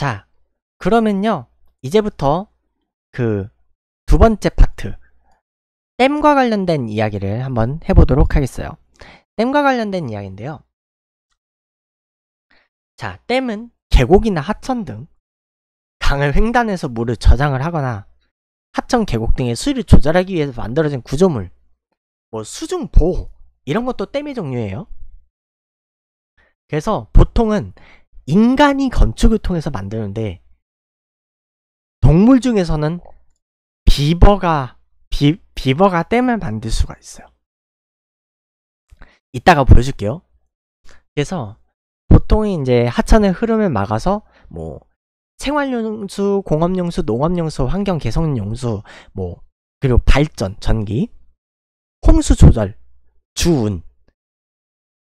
자, 그러면요. 이제부터 그 두 번째 파트. 땜과 관련된 이야기를 한번 해보도록 하겠어요. 땜과 관련된 이야기인데요. 자, 댐은 계곡이나 하천 등 강을 횡단해서 물을 저장을 하거나 하천 계곡 등의 수위를 조절하기 위해서 만들어진 구조물, 뭐 수중 보호 이런 것도 땜의 종류예요. 그래서 보통은 인간이 건축을 통해서 만드는데 동물 중에서는 비버가 비, 비버가 댐을 만들 수가 있어요. 이따가 보여줄게요. 그래서 보통이 이제 하천의 흐름을 막아서 뭐 생활용수, 공업용수, 농업용수, 환경 개선용수, 뭐 그리고 발전, 전기, 홍수 조절, 주운,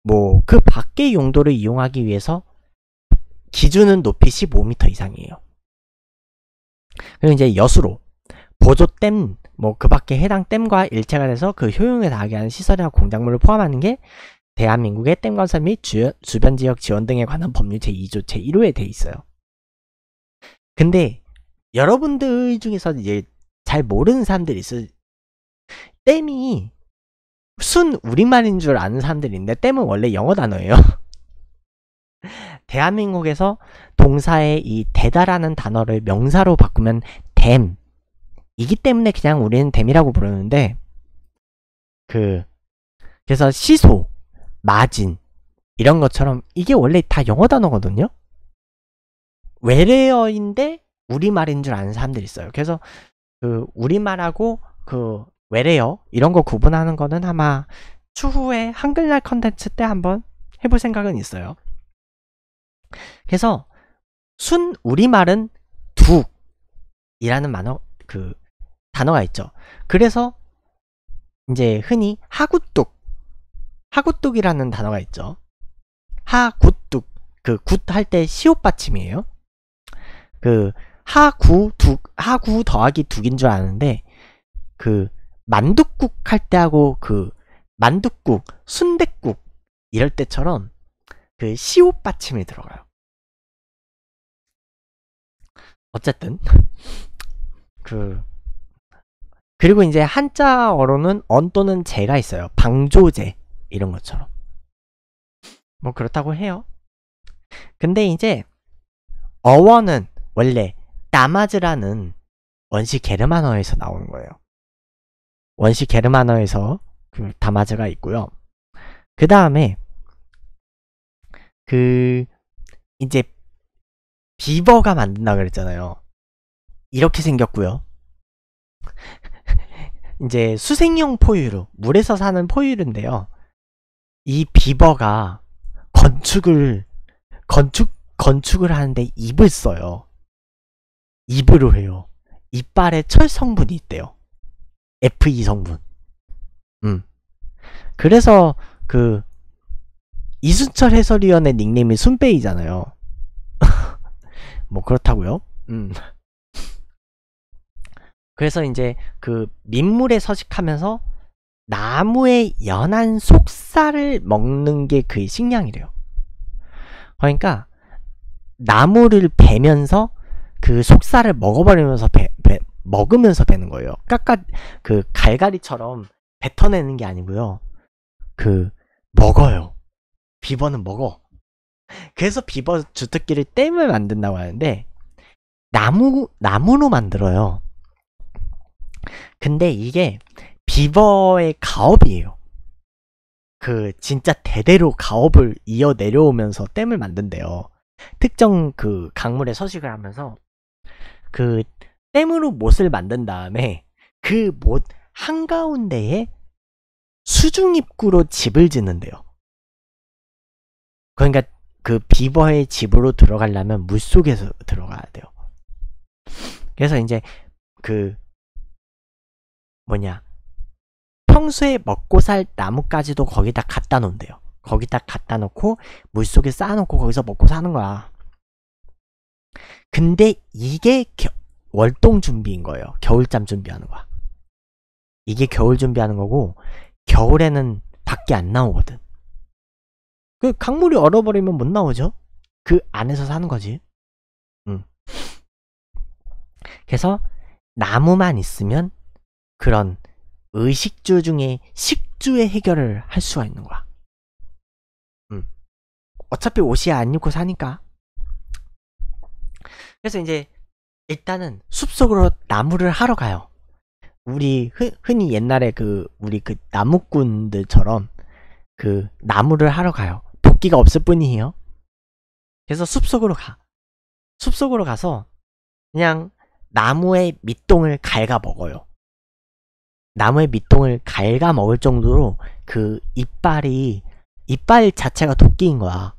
뭐 그 밖의 용도를 이용하기 위해서 기준은 높이 15m 이상이에요. 그리고 이제 여수로 보조댐 뭐 그 밖에 해당 댐과 일체가 돼서 그효용을다하게 하는 시설이나 공작물을 포함하는 게 대한민국의 댐 건설 및 주, 주변 지역 지원 등에 관한 법률 제2조 제1호에 돼 있어요. 근데 여러분들 중에서 이제 잘 모르는 사람들이 있을 댐이 순 우리말인 줄 아는 사람들인데 댐은 원래 영어 단어예요. 대한민국에서 동사의 이 대다라는 단어를 명사로 바꾸면 댐 이기 때문에 그냥 우리는 댐이라고 부르는데 그 그래서 시소, 마진 이런 것처럼 이게 원래 다 영어 단어거든요. 외래어인데 우리말인 줄 아는 사람들이 있어요. 그래서 그 우리말하고 그 외래어 이런 거 구분하는 거는 아마 추후에 한글날 컨텐츠 때 한번 해볼 생각은 있어요. 그래서 순 우리말은 두이라는 만어 그 단어가 있죠. 그래서 이제 흔히 하굿뚝 하굿뚝이라는 단어가 있죠. 하굿뚝 그굿 할 때 시옷 받침이에요. 그, 그 하구 두 하구 더하기 두긴 줄 아는데 그 만둣국 할 때하고 그 만둣국 순댓국 이럴 때처럼 그 시옷 받침이 들어가요. 어쨌든 그 그리고 이제 한자어로는 언 또는 제가 있어요. 방조제 이런 것처럼 뭐 그렇다고 해요. 근데 이제 어원은 원래 다마즈라는 원시 게르만어에서 나온 거예요. 원시 게르만어에서 그 다마즈가 있고요. 그 다음에 그 이제 비버가 만든다 그랬잖아요. 이렇게 생겼고요. 이제 수생용 포유류, 물에서 사는 포유류인데요. 이 비버가 건축을 건축 건축을 하는데 입을 써요. 입으로 해요. 이빨에 철 성분이 있대요. Fe 성분. 음. 그래서 그 이순철 해설위원의 닉네임이 순배이잖아요. 뭐 그렇다고요. 음. 그래서 이제 그 민물에 서식하면서 나무의 연한 속살을 먹는 게 그의 식량이래요. 그러니까 나무를 베면서 그 속살을 먹어버리면서 베, 베, 먹으면서 베는 거예요. 깎아 그 갈갈이처럼 뱉어내는 게 아니고요. 그 먹어요. 비버는 먹어. 그래서 비버 주특기를 땜을 만든다고 하는데 나무 나무로 만들어요. 근데 이게 비버의 가업이에요. 그 진짜 대대로 가업을 이어 내려오면서 땜을 만든대요. 특정 그 강물에 서식을 하면서 그땜으로 못을 만든 다음에 그 못 한가운데에 수중 입구로 집을 짓는데요. 그러니까 그 비버의 집으로 들어가려면 물 속에서 들어가야 돼요. 그래서 이제 그 뭐냐 평소에 먹고 살 나뭇가지도 거기다 갖다 놓은대요 거기다 갖다 놓고 물 속에 쌓아놓고 거기서 먹고 사는 거야. 근데 이게 겨, 월동 준비인 거예요. 겨울잠 준비하는 거야. 이게 겨울 준비하는 거고 겨울에는 밖에 안 나오거든. 그 강물이 얼어버리면 못 나오죠. 그 안에서 사는 거지. 음. 그래서 나무만 있으면 그런 의식주 중에 식주의 해결을 할 수가 있는 거야. 음. 어차피 옷이 안 입고 사니까. 그래서 이제 일단은 숲속으로 나무를 하러 가요. 우리 흔히 옛날에 그 우리 그 나무꾼들처럼 그 나무를 하러 가요. 도끼가 없을 뿐이에요. 그래서 숲속으로 가. 숲속으로 가서 그냥 나무의 밑동을 갉아 먹어요. 나무의 밑동을 갉아 먹을 정도로 그 이빨이 이빨 자체가 도끼인 거야.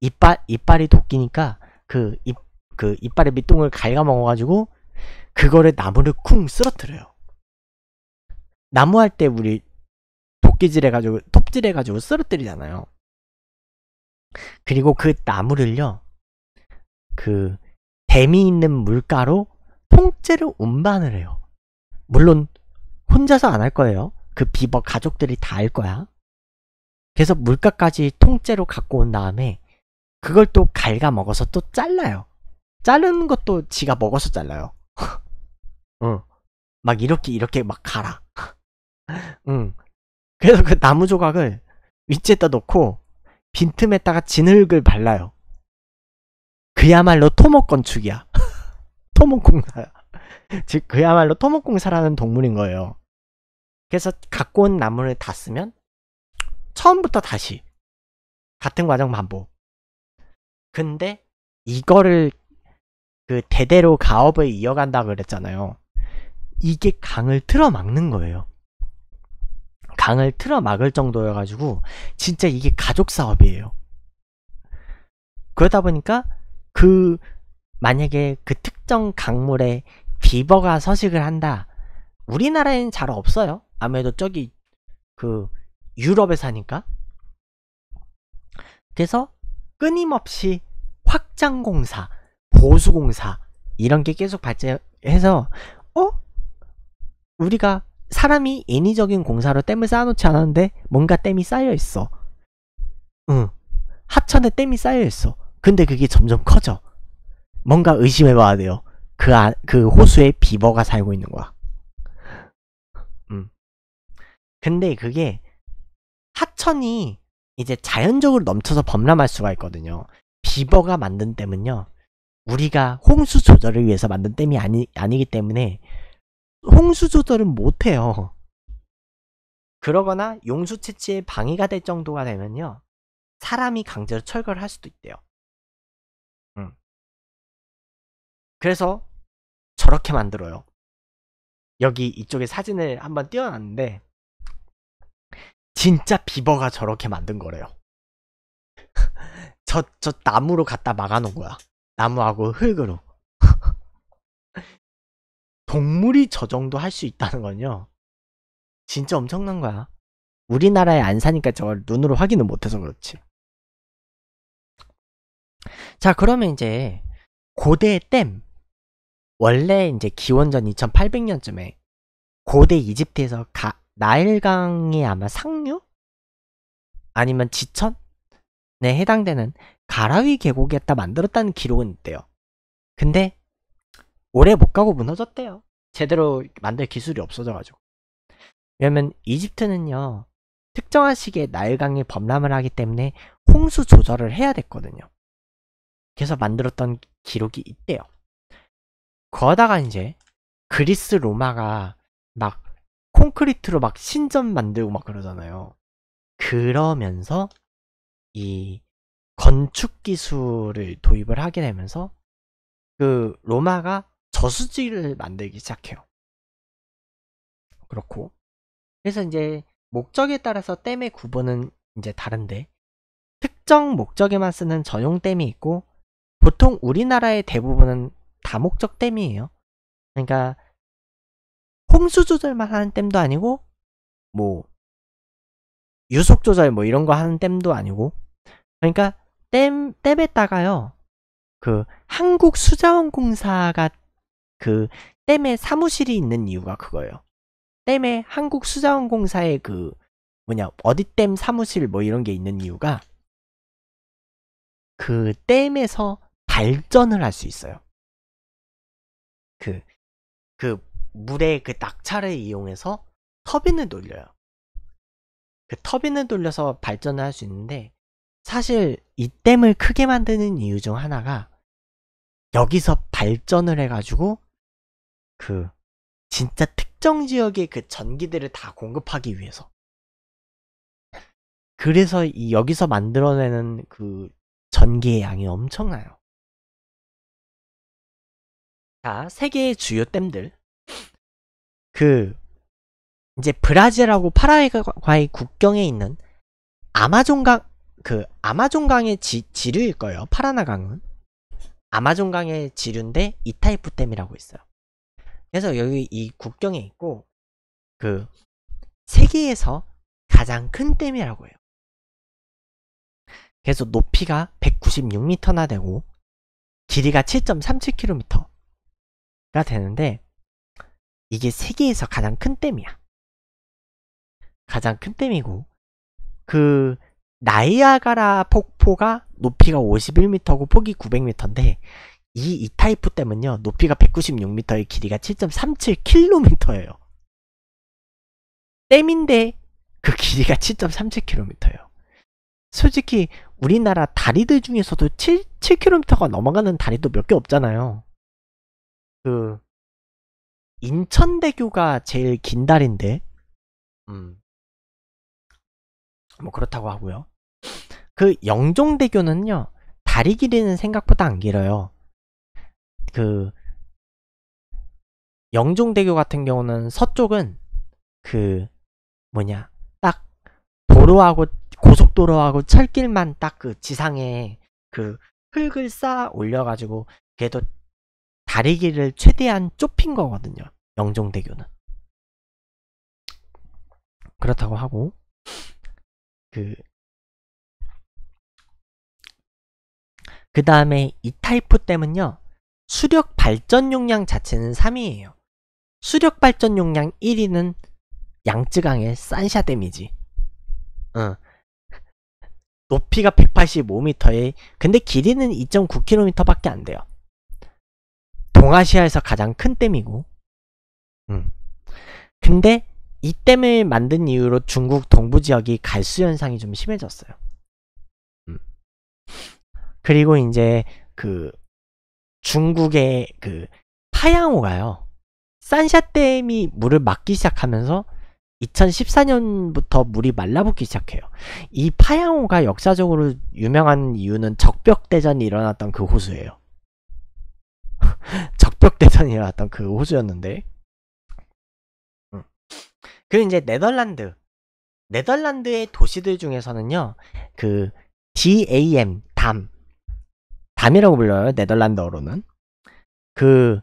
이빨 이빨이 도끼니까 그입그 그 이빨의 밑동을 갉아 먹어가지고 그거를 나무를 쿵 쓰러뜨려요. 나무 할 때 우리 도끼질 해가지고 톱질 해가지고 쓰러뜨리잖아요. 그리고 그 나무를요, 그뱀이 있는 물가로 통째로 운반을 해요. 물론 혼자서 안 할 거예요. 그 비버 가족들이 다 할 거야. 그래서 물가까지 통째로 갖고 온 다음에 그걸 또 갈가 먹어서 또 잘라요. 자르는 것도 지가 먹어서 잘라요. 응. 막 이렇게 이렇게 막 가라 응. 그래서 그 나무 조각을 위치에다 놓고 빈틈에다가 진흙을 발라요. 그야말로 토목 건축이야. 토목공사즉 그야말로 토목공사라는 동물인 거예요. 그래서 갖고 온 나무를 다 쓰면 처음부터 다시 같은 과정 반복. 근데 이거를 그 대대로 가업을 이어간다 그랬잖아요. 이게 강을 틀어막는 거예요. 강을 틀어 막을 정도여가지고 진짜 이게 가족 사업이에요. 그러다 보니까 그 만약에 그 특정 강물에 비버가 서식을 한다. 우리나라에는 잘 없어요. 아무래도 저기 그 유럽에 사니까. 그래서 끊임없이 확장공사, 보수공사 이런 게 계속 발제해서 어? 우리가 사람이 인위적인 공사로 댐을 쌓아놓지 않았는데 뭔가 댐이 쌓여있어. 응. 하천에 댐이 쌓여있어. 근데 그게 점점 커져. 뭔가 의심해봐야 돼요. 그, 아, 그 호수에 비버가 살고 있는 거야. 음. 근데 그게 하천이 이제 자연적으로 넘쳐서 범람할 수가 있거든요. 비버가 만든 댐은요. 우리가 홍수 조절을 위해서 만든 댐이 아니, 아니기 때문에 홍수 조절은 못해요. 그러거나 용수 채취에 방해가 될 정도가 되면요. 사람이 강제로 철거를 할 수도 있대요. 음. 그래서 저렇게 만들어요. 여기 이쪽에 사진을 한번 띄워놨는데 진짜 비버가 저렇게 만든 거래요. 저, 저 나무로 갖다 막아놓은 거야. 나무하고 흙으로. 동물이 저 정도 할 수 있다는 건요. 진짜 엄청난 거야. 우리나라에 안 사니까 저걸 눈으로 확인을 못해서 그렇지. 자, 그러면 이제 고대 댐. 원래 이제 기원전 2800년쯤에 고대 이집트에서 가, 나일강의 아마 상류? 아니면 지천에 네, 해당되는 가라위 계곡에다 만들었다는 기록은 있대요. 근데 오래 못 가고 무너졌대요. 제대로 만들 기술이 없어져가지고. 왜냐면 이집트는요, 특정한 시기에 나일강이 범람을 하기 때문에 홍수 조절을 해야 됐거든요. 그래서 만들었던 기록이 있대요. 그러다가 이제 그리스 로마가 막 콘크리트로 막 신전 만들고 막 그러잖아요. 그러면서 이 건축 기술을 도입을 하게 되면서 그 로마가 저수지를 만들기 시작해요. 그렇고 그래서 이제 목적에 따라서 댐의 구분은 이제 다른데 특정 목적에만 쓰는 전용 댐이 있고 보통 우리나라의 대부분은 다목적 댐이에요. 그러니까 홍수 조절만 하는 댐도 아니고 뭐 유속 조절 뭐 이런 거 하는 댐도 아니고 그러니까 댐 댐에다가요 그 한국 수자원공사가 그 댐에 사무실이 있는 이유가 그거예요. 댐에 한국수자원공사의 그 뭐냐 어디 댐 사무실 뭐 이런 게 있는 이유가 그 댐에서 발전을 할 수 있어요. 그, 그 물의 그 낙차를 이용해서 터빈을 돌려요. 그 터빈을 돌려서 발전을 할 수 있는데 사실 이 댐을 크게 만드는 이유 중 하나가 여기서 발전을 해가지고 그 진짜 특정 지역의 그 전기들을 다 공급하기 위해서. 그래서 이 여기서 만들어내는 그 전기의 양이 엄청나요. 자, 세계의 주요 댐들. 그 이제 브라질하고 파라과이 국경에 있는 아마존강 그 아마존강의 지, 지류일 거예요. 파라나강은 아마존강의 지류인데 이타이프댐이라고 있어요. 그래서 여기 이 국경에 있고 그 세계에서 가장 큰 댐이라고 해요. 그래서 높이가 196m나 되고 길이가 7.37km가 되는데 이게 세계에서 가장 큰 댐이야. 가장 큰 댐이고 그 나이아가라 폭포가 높이가 51m고 폭이 900m인데 이 이타이프 때문요 높이가 196m의 길이가 7.37km예요. 댐인데 그 길이가 7.37km예요. 솔직히 우리나라 다리들 중에서도 7, 7km가 넘어가는 다리도 몇 개 없잖아요. 그 인천대교가 제일 긴 다리인데 음. 뭐 그렇다고 하고요. 그 영종대교는요. 다리 길이는 생각보다 안 길어요. 그 영종대교 같은 경우는 서쪽은 그 뭐냐 딱 도로하고 고속도로하고 철길만 딱 그 지상에 그 흙을 쌓아 올려가지고 걔도 다리 길을 최대한 좁힌 거거든요. 영종대교는. 그렇다고 하고, 그, 그 다음에 이타이프 댐은요, 수력 발전 용량 자체는 3이에요. 수력 발전 용량 1위는 양쯔강의 산샤 데미지. 어. 높이가 185m에 근데 길이는 2.9km밖에 안 돼요. 동아시아에서 가장 큰 댐이고. 음. 근데 이 댐을 만든 이유로 중국 동부 지역이 갈수 현상이 좀 심해졌어요. 음. 그리고 이제 그 중국의 그파양호가요 산샤댐이 물을 막기 시작하면서 2014년부터 물이 말라붙기 시작해요. 이 파양호가 역사적으로 유명한 이유는 적벽대전이 일어났던 그 호수예요. 적벽대전이 일어났던 그 호수였는데. 음. 그 이제 네덜란드. 네덜란드의 도시들 중에서는요, 그 DAM, 담, 담이라고 불러요 네덜란드어로는 그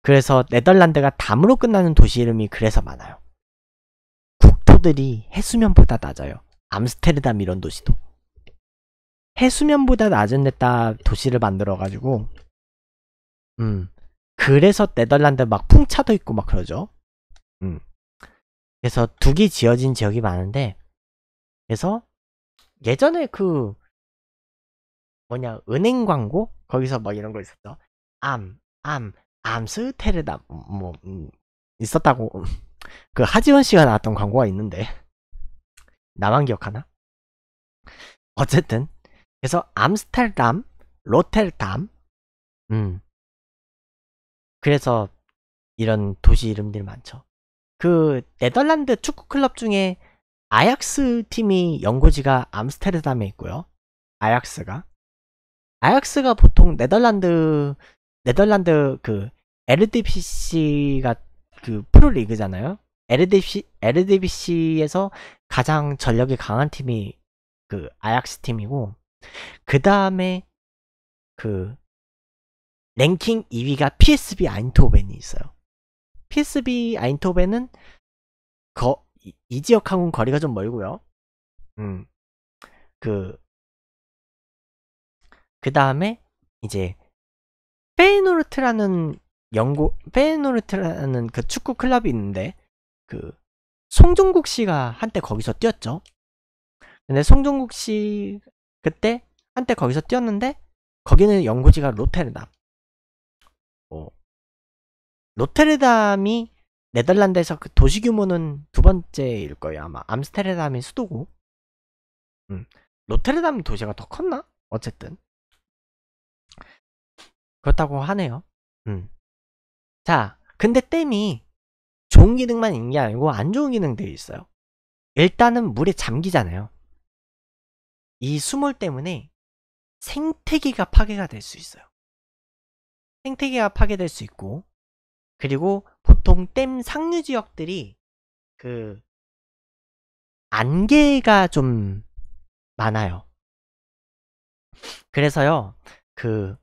그래서 네덜란드가 담으로 끝나는 도시 이름이 그래서 많아요 국토들이 해수면보다 낮아요 암스테르담 이런 도시도 해수면보다 낮은 데다 도시를 만들어 가지고 음 그래서 네덜란드 막 풍차도 있고 막 그러죠 음 그래서 두기 지어진 지역이 많은데 그래서 예전에 그 뭐냐 은행 광고 거기서 뭐 이런 거 있었죠. 암, 암, 암스테르담 음, 뭐 음, 있었다고 그 하지원 씨가 나왔던 광고가 있는데 나만 기억하나? 어쨌든 그래서 암스테르담, 로텔담, 음 그래서 이런 도시 이름들이 많죠. 그 네덜란드 축구 클럽 중에 아약스 팀이 연고지가 암스테르담에 있고요. 아약스가 아약스가 보통 네덜란드 네덜란드 그 LDBC가 그 프로리그잖아요. LDBC LDBC에서 가장 전력이 강한 팀이 그 아약스 팀이고 그 다음에 그 랭킹 2위가 p s b 아인토벤이 있어요. p s b 아인토벤은 거, 이, 이 지역하고는 거리가 좀 멀고요. 음, 그그 다음에 이제 페이노르트라는 영구 페이노르트라는 그 축구 클럽이 있는데 그 송종국 씨가 한때 거기서 뛰었죠. 근데 송종국 씨 그때 한때 거기서 뛰었는데 거기는 연구지가 로테르담. 어. 로테르담이 네덜란드에서 그 도시 규모는 두 번째일 거예요 아마 암스테르담이 수도고. 음. 로테르담 도시가 더 컸나? 어쨌든 그렇다고 하네요. 음. 자, 근데 댐이 좋은 기능만 있는 게 아니고 안 좋은 기능들이 있어요. 일단은 물에 잠기잖아요. 이 수몰 때문에 생태계가 파괴가 될 수 있어요. 생태계가 파괴될 수 있고, 그리고 보통 댐 상류 지역들이 그 안개가 좀 많아요. 그래서요, 그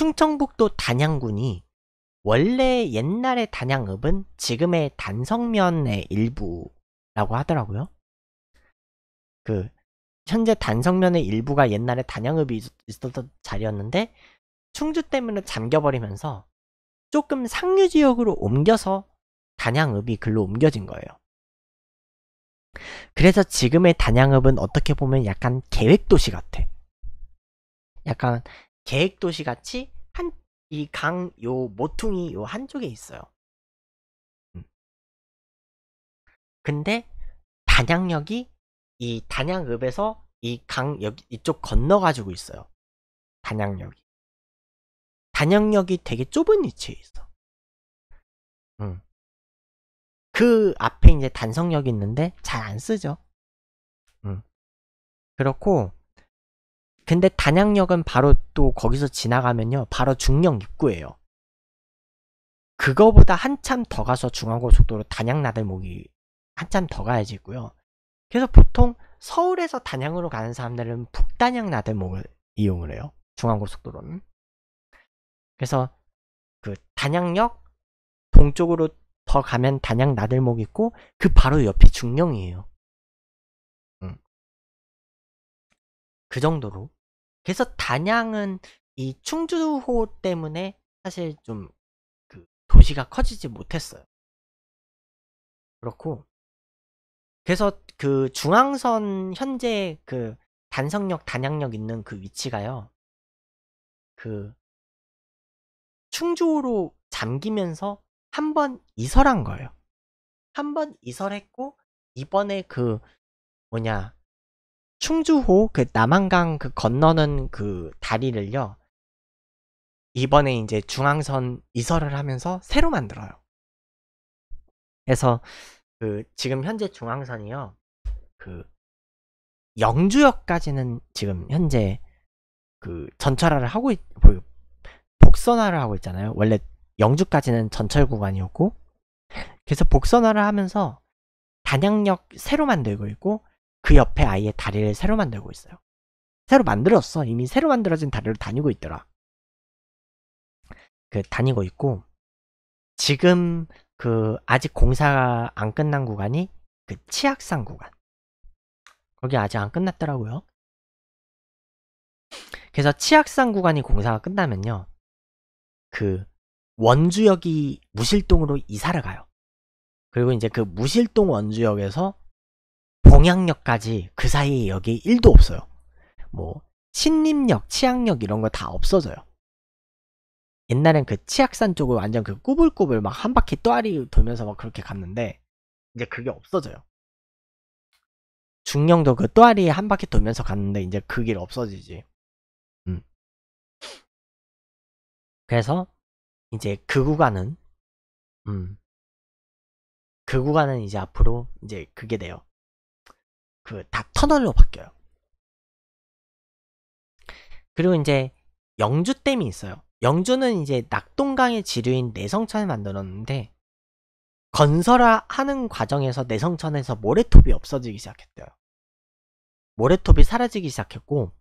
충청북도 단양군이 원래 옛날의 단양읍은 지금의 단성면의 일부라고 하더라고요. 그 현재 단성면의 일부가 옛날에 단양읍이 있었던 자리였는데 충주 때문에 잠겨버리면서 조금 상류 지역으로 옮겨서 단양읍이 글로 옮겨진 거예요. 그래서 지금의 단양읍은 어떻게 보면 약간 계획도시 같아. 약간 계획도시 같이 한 이 강 요 모퉁이 요 한쪽에 있어요. 음. 근데 단양역이 이 단양읍에서 이 강 여기 이쪽 건너 가지고 있어요. 단양역이. 단양역이 되게 좁은 위치에 있어. 응. 음. 그 앞에 이제 단성역이 있는데 잘 안 쓰죠. 응. 음. 그렇고 근데 단양역은 바로 또 거기서 지나가면요. 바로 중령 입구예요. 그거보다 한참 더 가서 중앙고속도로 단양나들목이 한참 더 가야지 있고요. 그래서 보통 서울에서 단양으로 가는 사람들은 북단양 나들목을 이용을 해요. 중앙고속도로는. 그래서 그 단양역 동쪽으로 더 가면 단양 나들목 있고 그 바로 옆이 중령이에요. 음. 그 정도로 그래서 단양은 이 충주호 때문에 사실 좀 그 도시가 커지지 못했어요. 그렇고 그래서 그 중앙선 현재 그 단성역 단양역 있는 그 위치가요. 그 충주호로 잠기면서 한 번 이설한 거예요. 한 번 이설했고 이번에 그 뭐냐 충주호 그 남한강 그 건너는 그 다리를요. 이번에 이제 중앙선 이설을 하면서 새로 만들어요. 그래서 그 지금 현재 중앙선이요. 그 영주역까지는 지금 현재 그 전철화를 하고 있, 그 복선화를 하고 있잖아요. 원래 영주까지는 전철 구간이었고 그래서 복선화를 하면서 단양역 새로 만들고 있고 그 옆에 아예 다리를 새로 만들고 있어요. 새로 만들었어. 이미 새로 만들어진 다리로 다니고 있더라. 그 다니고 있고 지금 그 아직 공사가 안 끝난 구간이 그 치악산 구간. 거기 아직 안 끝났더라고요. 그래서 치악산 구간이 공사가 끝나면요. 그 원주역이 무실동으로 이사를 가요. 그리고 이제 그 무실동 원주역에서 영향력까지 그 사이에 여기 1도 없어요. 뭐 신림력, 치악력 이런 거 다 없어져요. 옛날엔 그 치악산 쪽을 완전 그 꾸불꾸불 막 한 바퀴 또아리 돌면서 막 그렇게 갔는데 이제 그게 없어져요. 중령도 그또아리한 바퀴 돌면서 갔는데 이제 그 길 없어지지. 음. 그래서 이제 그 구간은 음. 그 구간은 이제 앞으로 이제 그게 돼요. 그다 터널로 바뀌어요. 그리고 이제 영주댐이 있어요. 영주는 이제 낙동강의 지류인 내성천을 만들었는데 건설하는 과정에서 내성천에서 모래톱이 없어지기 시작했대요. 모래톱이 사라지기 시작했고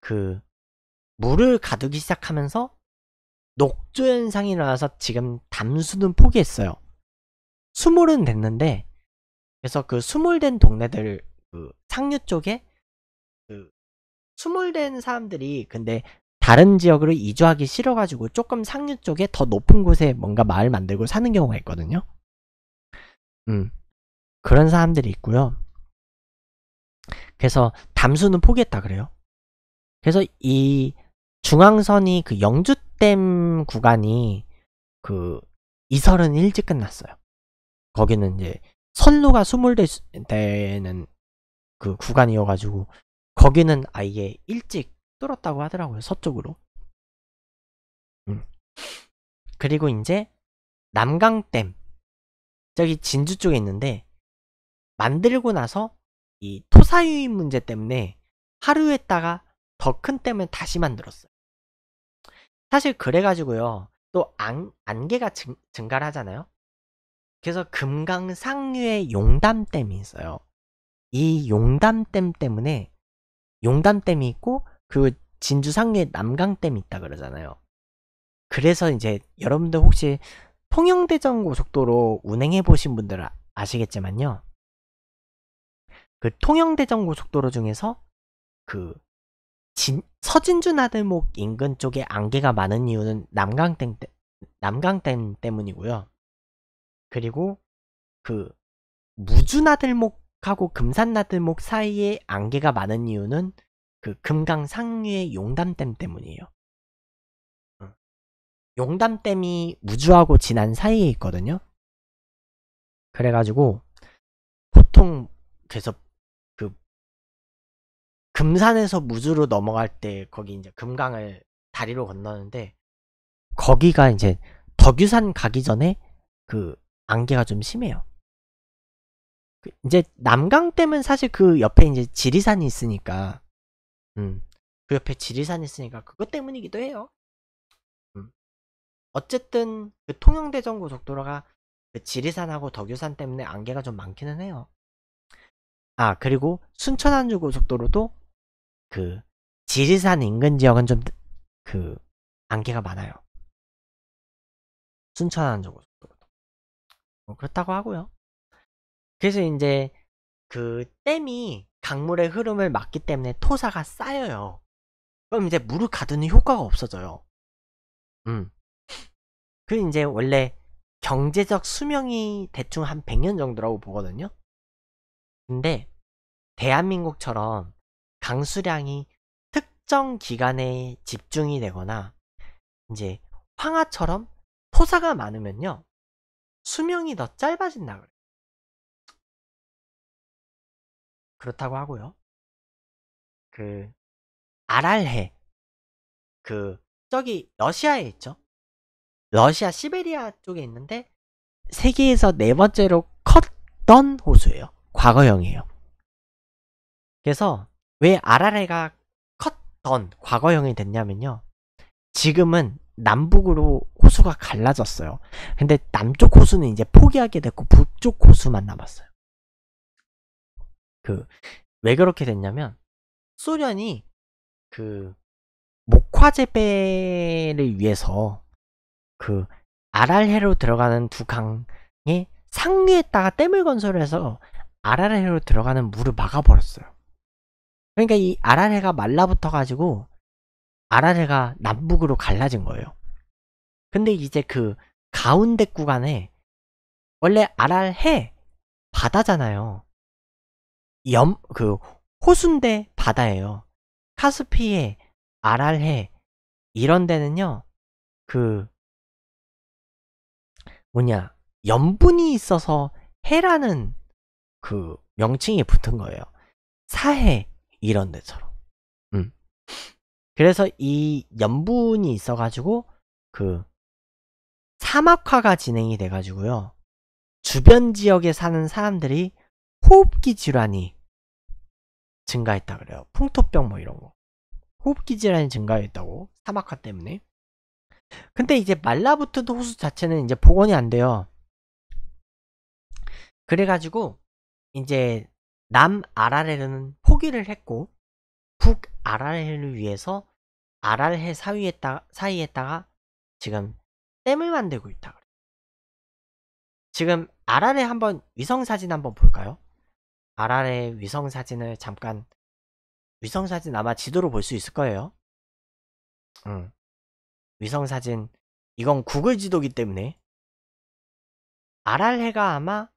그 물을 가두기 시작하면서 녹조 현상이 일어나서 지금 담수는 포기했어요. 수몰은 됐는데 그래서 그 수몰된 동네들 그 상류 쪽에 그 수몰된 사람들이 근데 다른 지역으로 이주하기 싫어가지고 조금 상류 쪽에 더 높은 곳에 뭔가 마을 만들고 사는 경우가 있거든요. 음 그런 사람들이 있고요. 그래서 담수는 포기했다 그래요. 그래서 이 중앙선이 그 영주댐 구간이 그 이설은 일찍 끝났어요. 거기는 이제 선로가 2 4대는그 구간이어가지고 거기는 아예 일찍 뚫었다고 하더라고요 서쪽으로 음. 그리고 이제 남강댐 저기 진주 쪽에 있는데 만들고 나서 이 토사유인 문제 때문에 하루 했다가 더 큰 댐을 다시 만들었어요 사실 그래가지고요 또 안, 안개가 증, 증가를 하잖아요 그래서 금강 상류의 용담댐이 있어요. 이 용담댐 때문에 용담댐이 있고 그 진주 상류에 남강댐이 있다 그러잖아요. 그래서 이제 여러분들 혹시 통영대전 고속도로 운행해 보신 분들 아시겠지만요. 그 통영대전 고속도로 중에서 그 진, 서진주 나들목 인근 쪽에 안개가 많은 이유는 남강댐, 남강댐 때문이고요. 그리고 그 무주나들목하고 금산나들목 사이에 안개가 많은 이유는 그 금강 상류의 용담댐 때문이에요. 어. 용담댐이 무주하고 진안 사이에 있거든요. 그래가지고 보통 그래서 그 금산에서 무주로 넘어갈 때 거기 이제 금강을 다리로 건너는데 거기가 이제 덕유산 가기 전에 그 안개가 좀 심해요. 그 이제 남강댐은 사실 그 옆에 이제 지리산이 있으니까, 음, 그 옆에 지리산이 있으니까 그것 때문이기도 해요. 음. 어쨌든 그 통영대전 고속도로가 그 지리산하고 덕유산 때문에 안개가 좀 많기는 해요. 아 그리고 순천 안주 고속도로도 그 지리산 인근 지역은 좀 그 안개가 많아요. 순천 안주 고속. 뭐 그렇다고 하고요. 그래서 이제 그 댐이 강물의 흐름을 막기 때문에 토사가 쌓여요. 그럼 이제 물을 가두는 효과가 없어져요. 음. 그 이제 원래 경제적 수명이 대충 한 100년 정도라고 보거든요. 근데 대한민국처럼 강수량이 특정 기간에 집중이 되거나 이제 황하처럼 토사가 많으면요. 수명이 더 짧아진다 그래요. 그렇다고 하고요. 그 아랄해 그 저기 러시아에 있죠. 러시아 시베리아 쪽에 있는데 세계에서 네 번째로 컸던 호수예요. 과거형이에요. 그래서 왜아랄해가 컸던 과거형이 됐냐면요. 지금은 남북으로 호수가 갈라졌어요. 근데 남쪽 호수는 이제 포기하게 됐고 북쪽 호수만 남았어요. 그 왜 그렇게 됐냐면 소련이 그 목화 재배를 위해서 그 아랄해로 들어가는 두 강의 상류에다가 댐을 건설해서 아랄해로 들어가는 물을 막아버렸어요. 그러니까 이 아랄해가 말라붙어 가지고 아라레가 남북으로 갈라진 거예요. 근데 이제 그 가운데 구간에 원래 아랄해 바다잖아요. 염 그 호순대 바다예요. 카스피해, 아랄해 이런 데는요. 그 뭐냐 염분이 있어서 해라는 그 명칭이 붙은 거예요. 사해 이런 데처럼. 그래서 이 염분이 있어가지고 그 사막화가 진행이 돼가지고요. 주변 지역에 사는 사람들이 호흡기 질환이 증가했다 그래요. 풍토병 뭐 이런 거. 호흡기 질환이 증가했다고 사막화 때문에. 근데 이제 말라붙은 호수 자체는 이제 복원이 안 돼요. 그래가지고 이제 남아라레는 포기를 했고 북아랄해를 위해서 아랄해 사이에다가, 사이에다가 지금 댐을 만들고 있다 지금 아랄해 한번 위성사진 한번 볼까요? 아랄해 위성사진을 잠깐 위성사진 아마 지도로 볼 수 있을 거예요. 응. 음. 위성사진 이건 구글 지도기 때문에 아랄해가 아마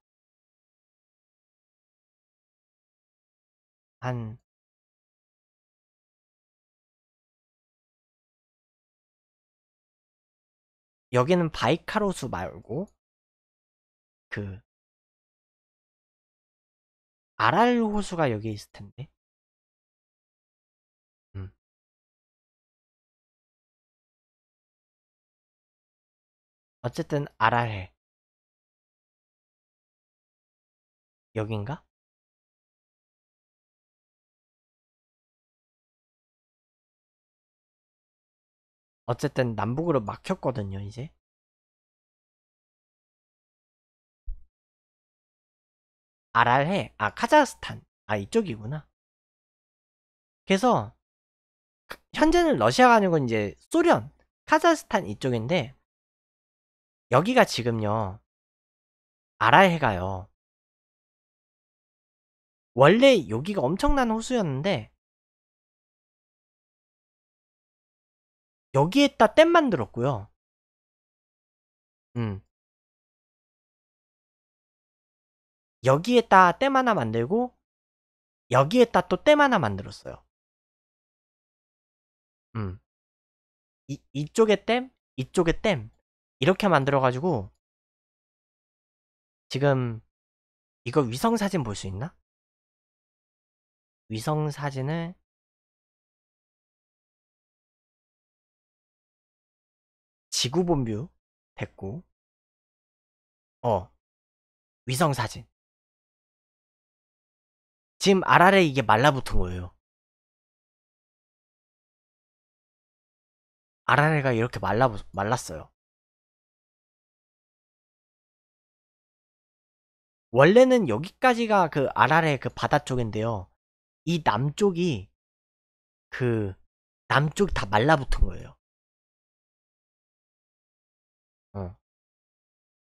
한 여기는 바이카로수 말고 그 아랄 호수가 여기 있을 텐데. 음. 어쨌든 아랄 여긴가? 어쨌든 남북으로 막혔거든요, 이제. 아랄해. 아, 카자흐스탄. 아, 이쪽이구나. 그래서 그 현재는 러시아가 아니고 이제 소련, 카자흐스탄 이쪽인데 여기가 지금요. 아랄해가요. 원래 여기가 엄청난 호수였는데 여기에다 땜 만들었고요. 음. 여기에다 땜 하나 만들고 여기에다 또 땜 하나 만들었어요. 음. 이, 이쪽에 땜, 이쪽에 땜 이렇게 만들어가지고 지금 이거 위성 사진 볼 수 있나? 위성 사진을 지구본뷰 됐고 어 위성사진 지금 아랄에 이게 말라붙은 거예요 아라레가 이렇게 말라 말랐어요 원래는 여기까지가 그아라레그 그 바다 쪽인데요 이 남쪽이 그 남쪽이 다 말라붙은 거예요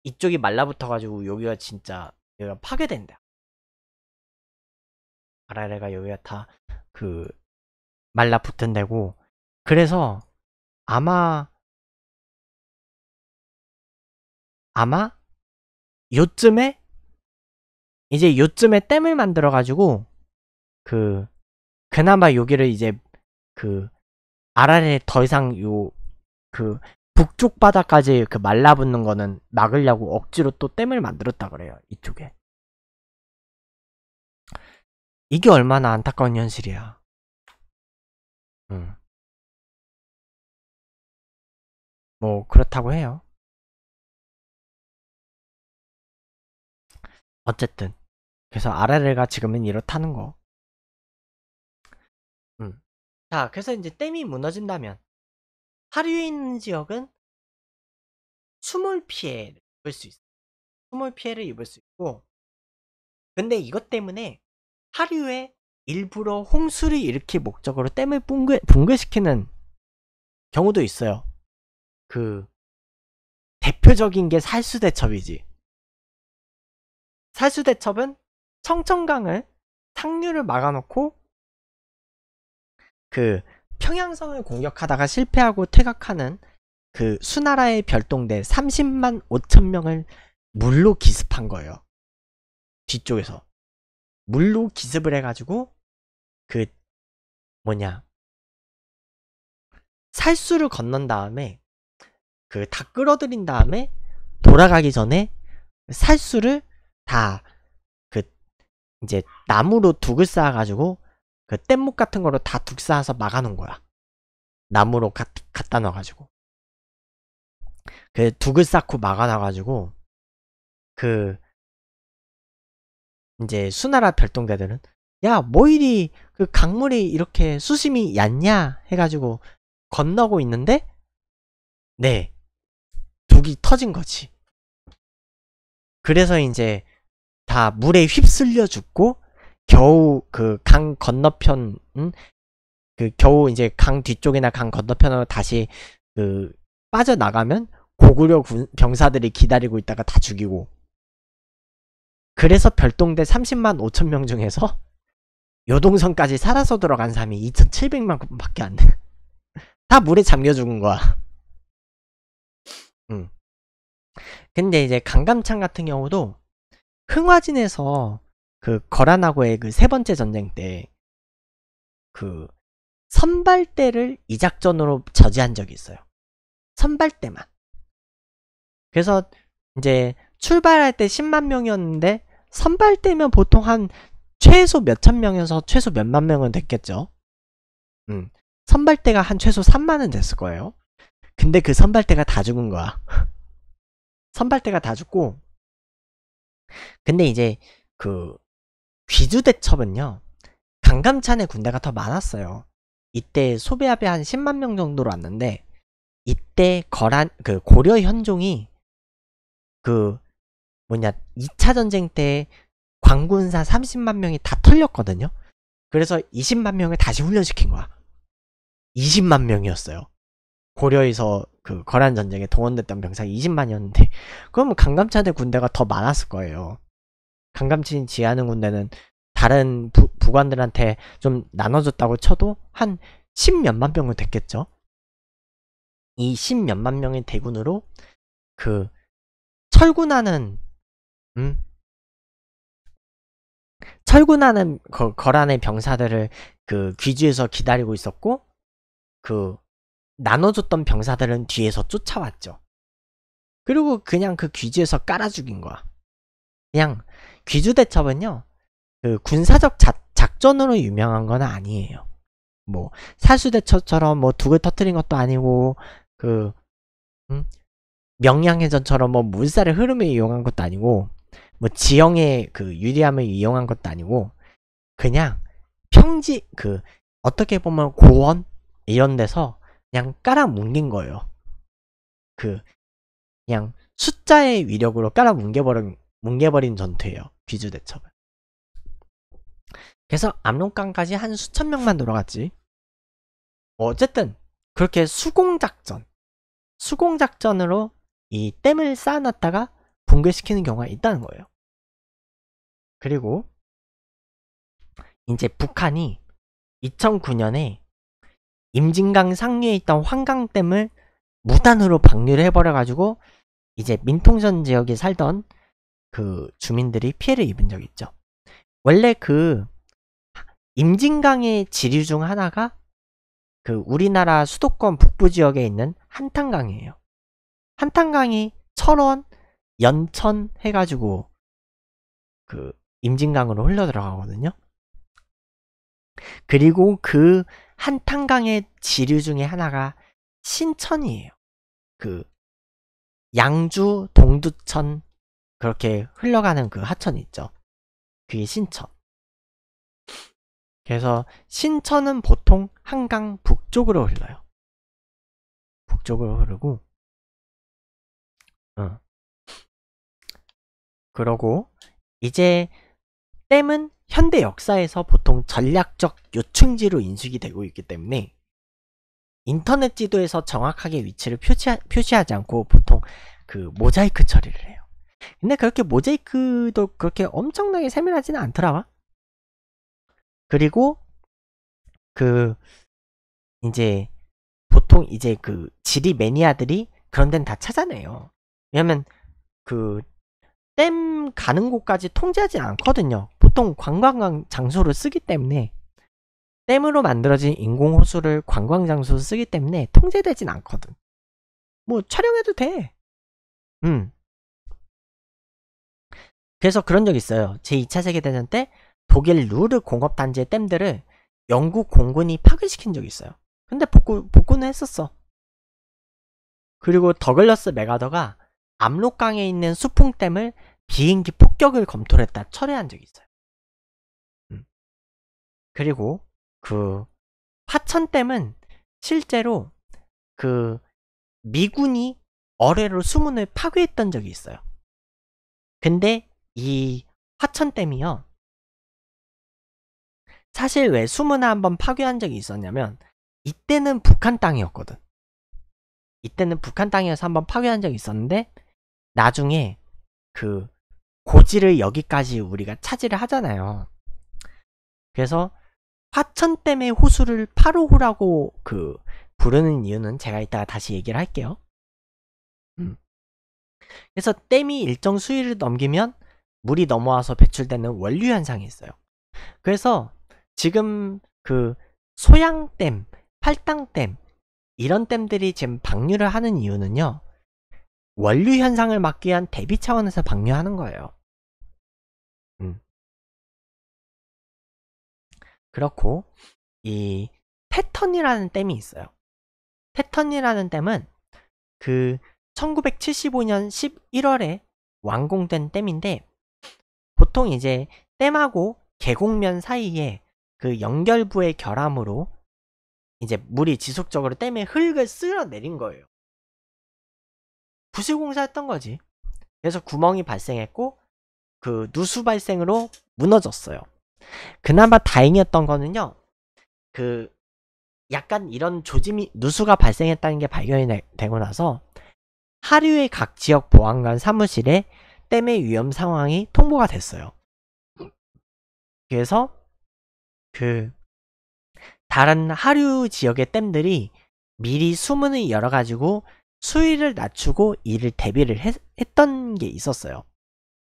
이쪽이 말라붙어가지고 여기가 진짜 여기가 파괴된다. 아라레가 여기가 다 그 말라붙은 데고 그래서 아마 아마 요쯤에 이제 요쯤에 댐을 만들어 가지고 그 그나마 여기를 이제 그 아라레 더 이상 요그 북쪽 바다까지 그 말라붙는 거는 막으려고 억지로 또 댐을 만들었다 그래요. 이쪽에. 이게 얼마나 안타까운 현실이야. 음. 뭐 그렇다고 해요. 어쨌든 그래서 아래를가 지금은 이렇다는 거. 음. 자, 그래서 이제 댐이 무너진다면 하류에 있는 지역은 수몰 피해를 입을 수있어 수몰 피해를 입을 수 있고 근데 이것 때문에 하류에 일부러 홍수를 일으킬 목적으로 댐을 붕괴, 붕괴시키는 경우도 있어요. 그 대표적인 게 살수대첩이지. 살수대첩은 청천강을 상류를 막아놓고 그 평양성을 공격하다가 실패하고 퇴각하는 그 수나라의 별동대 30만 5천 명을 물로 기습한 거예요. 뒤쪽에서 물로 기습을 해가지고 그 뭐냐 살수를 건넌 다음에 그 다 끌어들인 다음에 돌아가기 전에 살수를 다 그 이제 나무로 두글 쌓아가지고 그 뗏목 같은 거로 다 둑싸서 막아놓은 거야. 나무로 가, 갖다 놔가지고. 그 둑을 쌓고 막아놔가지고, 그, 이제 수나라 별동대들은, 야, 뭐 이리 그 강물이 이렇게 수심이 얕냐? 해가지고 건너고 있는데, 네. 독이 터진 거지. 그래서 이제 다 물에 휩쓸려 죽고 겨우 그 강 건너편 음? 그 겨우 이제 강 뒤쪽이나 강 건너편으로 다시 그 빠져나가면 고구려 군, 병사들이 기다리고 있다가 다 죽이고 그래서 별동대 30만 5천 명 중에서 요동선까지 살아서 들어간 사람이 2,700만 밖에 안 돼. 다 물에 잠겨 죽은 거야. 응. 음. 근데 이제 강감찬 같은 경우도 흥화진에서 그 거란하고의 그 세 번째 전쟁 때 그 선발대를 이작전으로 저지한 적이 있어요. 선발대만. 그래서 이제 출발할 때 10만 명이었는데 선발대면 보통 한 최소 몇 천 명에서 최소 몇만 명은 됐겠죠. 음. 선발대가 한 최소 3만은 됐을 거예요. 근데 그 선발대가 다 죽은 거야. 선발대가 다 죽고 근데 이제 그 귀주대첩은요, 강감찬의 군대가 더 많았어요. 이때 소비압이한 10만 명 정도로 왔는데, 이때 거란, 그 고려 현종이 그 뭐냐, 2차 전쟁 때 광군사 30만 명이 다 털렸거든요. 그래서 20만 명을 다시 훈련시킨 거야. 20만 명이었어요. 고려에서 그 거란 전쟁에 동원됐던 병사 20만이었는데, 그러면 강감찬의 군대가 더 많았을 거예요. 강감친 지하는 군대는 다른 부, 부관들한테 좀 나눠줬다고 쳐도 한 십몇만 명은 됐겠죠. 이 십몇만 명의 대군으로 그 철군하는 음? 철군하는 거, 거란의 병사들을 그 귀주에서 기다리고 있었고 그 나눠줬던 병사들은 뒤에서 쫓아왔죠. 그리고 그냥 그 귀지에서 깔아 죽인 거야. 그냥 귀주대첩은요, 그 군사적 자, 작전으로 유명한 건 아니에요. 뭐, 사수대첩처럼 뭐 두글 터트린 것도 아니고, 그, 음? 명량해전처럼 뭐 물살의 흐름을 이용한 것도 아니고, 뭐 지형의 그 유리함을 이용한 것도 아니고, 그냥 평지, 그, 어떻게 보면 고원? 이런 데서 그냥 깔아 뭉갠 거예요. 그, 그냥 숫자의 위력으로 깔아 뭉개버린 뭉개버린 전투예요. 귀주 대첩은. 그래서 압록강까지 한 수천 명만 돌아갔지. 어쨌든 그렇게 수공작전, 수공작전으로 이 댐을 쌓아놨다가 붕괴시키는 경우가 있다는 거예요. 그리고 이제 북한이 2009년에 임진강 상류에 있던 환강댐을 무단으로 방류를 해버려가지고 이제 민통선 지역에 살던 그 주민들이 피해를 입은 적 있죠. 원래 그 임진강의 지류 중 하나가 그 우리나라 수도권 북부 지역에 있는 한탄강이에요. 한탄강이 철원, 연천 해가지고 그 임진강으로 흘러 들어가거든요. 그리고 그 한탄강의 지류 중에 하나가 신천이에요. 그 양주 동두천 그렇게 흘러가는 그 하천 있죠. 그게 신천. 그래서 신천은 보통 한강 북쪽으로 흘러요. 북쪽으로 흐르고, 응. 어. 그러고 이제 댐은 현대 역사에서 보통 전략적 요충지로 인식이 되고 있기 때문에 인터넷 지도에서 정확하게 위치를 표시, 표시하지 않고 보통 그 모자이크 처리를 해요. 근데 그렇게 모자이크도 그렇게 엄청나게 세밀하지는 않더라. 그리고 그 이제 보통 이제 그 지리 매니아들이 그런 데는 다 찾아내요. 왜냐면 그 댐 가는 곳까지 통제하지 않거든요. 보통 관광 장소를 쓰기 때문에 댐으로 만들어진 인공 호수를 관광 장소로 쓰기 때문에 통제되진 않거든. 뭐 촬영해도 돼. 음. 그래서 그런 적 있어요. 제2차 세계대전 때 독일 루르 공업 단지의 댐들을 영국 공군이 파괴시킨 적이 있어요. 근데 복구, 복구는 했었어. 그리고 더글러스 메가더가 압록강에 있는 수풍댐을 비행기 폭격을 검토를 했다 철회한 적이 있어요. 음. 그리고 그 화천댐은 실제로 그 미군이 어뢰로 수문을 파괴했던 적이 있어요. 근데 이 화천댐이요. 사실 왜 수문화 한번 파괴한 적이 있었냐면 이때는 북한 땅이었거든. 이때는 북한 땅이어서 한번 파괴한 적이 있었는데 나중에 그 고지를 여기까지 우리가 차지를 하잖아요. 그래서 화천댐의 호수를 파로호라고 그 부르는 이유는 제가 이따가 다시 얘기를 할게요. 음. 그래서 댐이 일정 수위를 넘기면 물이 넘어와서 배출되는 원류 현상이 있어요. 그래서 지금 그 소양댐, 팔당댐 이런 댐들이 지금 방류를 하는 이유는요. 원류 현상을 막기 위한 대비 차원에서 방류하는 거예요. 음. 그렇고 이 태턴이라는 댐이 있어요. 태턴이라는 댐은 그 1975년 11월에 완공된 댐인데 보통 이제 댐하고 계곡면 사이에 그 연결부의 결함으로 이제 물이 지속적으로 댐에 흙을 쓸어내린 거예요. 부실공사했던 거지. 그래서 구멍이 발생했고 그 누수 발생으로 무너졌어요. 그나마 다행이었던 거는요. 그 약간 이런 조짐이 누수가 발생했다는 게 발견이 되고 나서 하류의 각 지역 보안관 사무실에 댐의 위험 상황이 통보가 됐어요. 그래서 그 다른 하류 지역의 댐들이 미리 수문을 열어가지고 수위를 낮추고 이를 대비를 했, 던게 있었어요.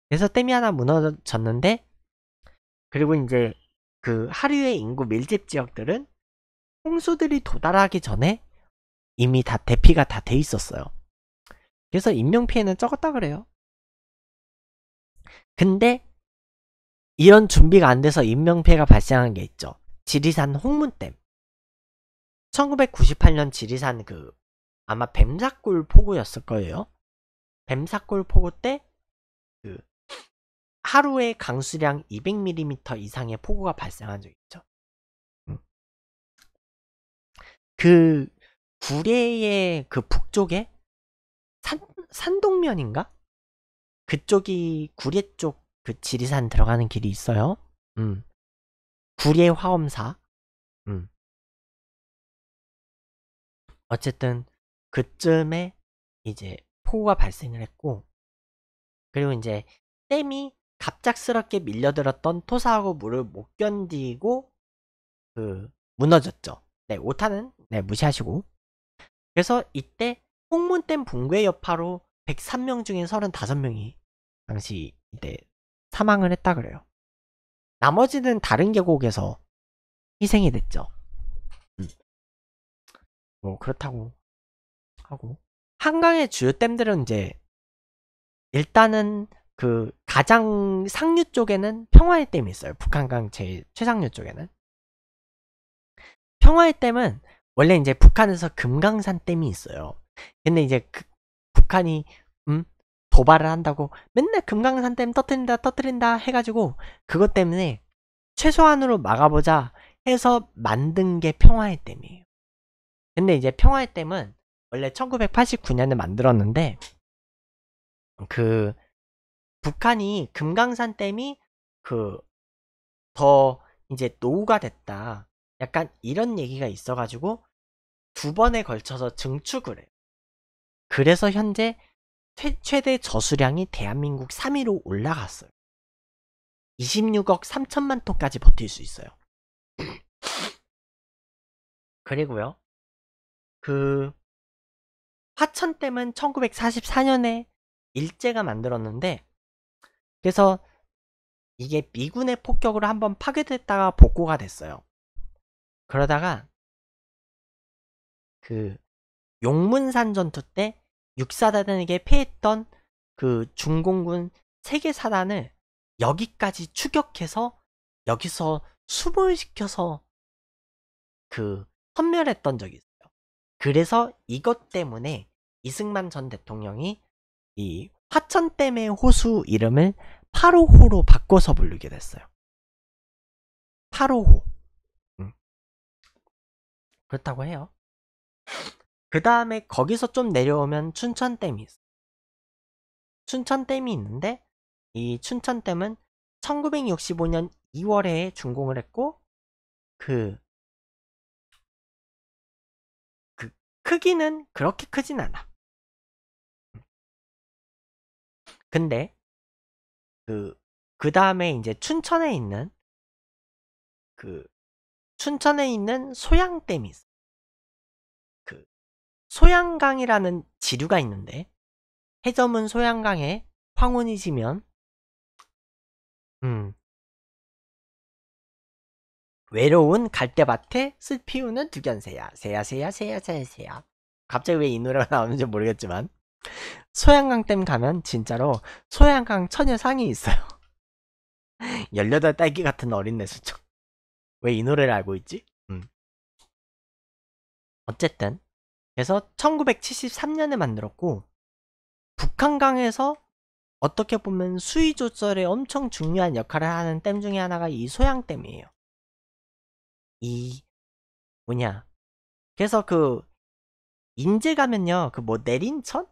그래서 댐이 하나 무너졌는데 그리고 이제 그 하류의 인구 밀집 지역들은 홍수들이 도달하기 전에 이미 다 대피가 다 돼 있었어요. 그래서 인명 피해는 적었다 그래요. 근데 이런 준비가 안 돼서 인명피해가 발생한 게 있죠. 지리산 홍문댐. 1998년 지리산 그 아마 뱀사골 폭우였을 거예요. 뱀사골 폭우 때 그 하루에 강수량 200mm 이상의 폭우가 발생한 적 있죠. 음. 그 구례의 그 북쪽에 산 산동면인가? 그쪽이 구례 쪽 그 지리산 들어가는 길이 있어요. 음. 구례 화엄사. 음. 어쨌든 그쯤에 이제 폭우가 발생을 했고 그리고 이제 댐이 갑작스럽게 밀려들었던 토사하고 물을 못 견디고 그 무너졌죠. 네, 오타는 네, 무시하시고. 그래서 이때 홍문댐 붕괴 여파로 103명 중에 35명이 당시 이때 사망을 했다 그래요. 나머지는 다른 계곡에서 희생이 됐죠. 음. 뭐 그렇다고 하고 한강의 주요 댐들은 이제 일단은 그 가장 상류 쪽에는 평화의 댐이 있어요. 북한강 제 최상류 쪽에는 평화의 댐은 원래 이제 북한에서 금강산 댐이 있어요. 근데 이제 그 북한이 음 도발을 한다고 맨날 금강산 댐 터뜨린다 터뜨린다 해가지고 그것 때문에 최소한으로 막아보자 해서 만든 게 평화의 댐이에요. 근데 이제 평화의 댐은 원래 1989년에 만들었는데 그 북한이 금강산 댐이 그 더 이제 노후가 됐다 약간 이런 얘기가 있어가지고 두 번에 걸쳐서 증축을 해요. 그래서 현재 최, 대 저수량이 대한민국 3위로 올라갔어요. 26억 3천만 톤까지 버틸 수 있어요. 그리고요. 그 화천댐은 1944년에 일제가 만들었는데 그래서 이게 미군의 폭격으로 한번 파괴됐다가 복구가 됐어요. 그러다가 그 용문산 전투 때 육사단에게 패했던 그 중공군 세계사단을 여기까지 추격해서 여기서 수몰시켜서 그 선멸했던 적이 있어요. 그래서 이것 때문에 이승만 전 대통령이 이 화천댐의 호수 이름을 파로호로 바꿔서 부르게 됐어요. 파로호. 음. 그렇다고 해요. 그 다음에 거기서 좀 내려오면 춘천댐이 있어. 춘천댐이 있는데 이 춘천댐은 1965년 2월에 준공을 했고 그, 그 크기는 그렇게 크진 않아. 근데 그그 다음에 이제 춘천에 있는 그 춘천에 있는 소양댐이 있어. 소양강이라는 지류가 있는데 해저문 소양강에 황혼이 지면 음, 외로운 갈대밭에 슬 피우는 두견새야 새야 새야 새야 새야 새야 갑자기 왜 이 노래가 나오는지 모르겠지만 소양강댐 가면 진짜로 소양강 처녀상이 있어요 18 딸기 같은 어린애 수척 왜이 노래를 알고 있지? 음. 어쨌든 그래서 1973년에 만들었고 북한강에서 어떻게 보면 수위 조절에 엄청 중요한 역할을 하는 댐 중에 하나가 이 소양댐이에요. 이 뭐냐? 그래서 그 인제 가면요, 그 뭐 내린천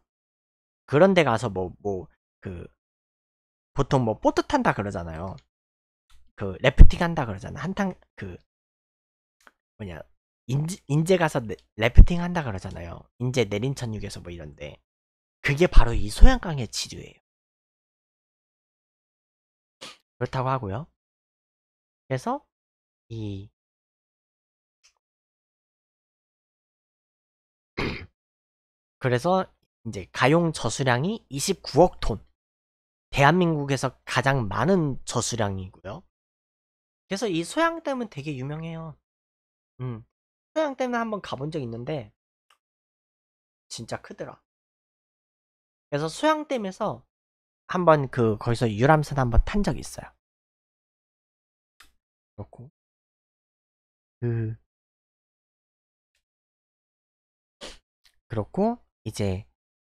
그런 데 가서 뭐 뭐 그 보통 뭐 보트 탄다 그러잖아요. 그 래프팅 한다 그러잖아. 한탕 그 뭐냐 인제, 인제 가서 래프팅 한다 그러잖아요. 인제 내린천육에서 뭐 이런데. 그게 바로 이 소양강의 치료예요 그렇다고 하고요. 그래서 이 그래서 이제 가용 저수량이 29억 톤. 대한민국에서 가장 많은 저수량이고요. 그래서 이 소양댐은 되게 유명해요. 음. 태양 때문에 한번 가본 적 있는데 진짜 크더라. 그래서 수영댐에서 한번 그 거기서 유람선 한번 탄 적이 있어요. 그렇고 그 그렇고 이제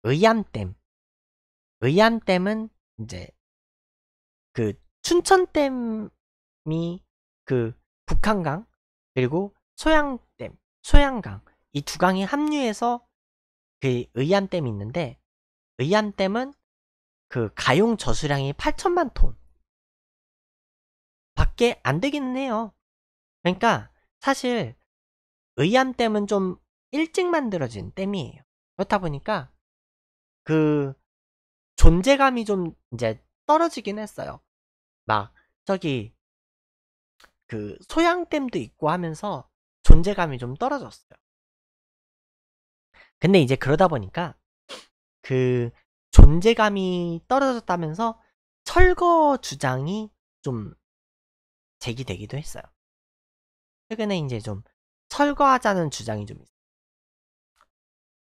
의암댐 의암댐은 이제 그 춘천댐이 그 북한강 그리고 소양댐, 소양강 이 두 강이 합류해서 그 의안댐이 있는데 의안댐은 그 가용 저수량이 8천만 톤 밖에 안 되기는 해요. 그러니까 사실 의암댐은 좀 일찍 만들어진 댐이에요. 그렇다 보니까 그 존재감이 좀 이제 떨어지긴 했어요. 막 저기 그 소양댐도 있고 하면서 존재감이 좀 떨어졌어요. 근데 이제 그러다 보니까 그 존재감이 떨어졌다면서 철거 주장이 좀 제기되기도 했어요. 최근에 이제 좀 철거하자는 주장이 좀 있어요.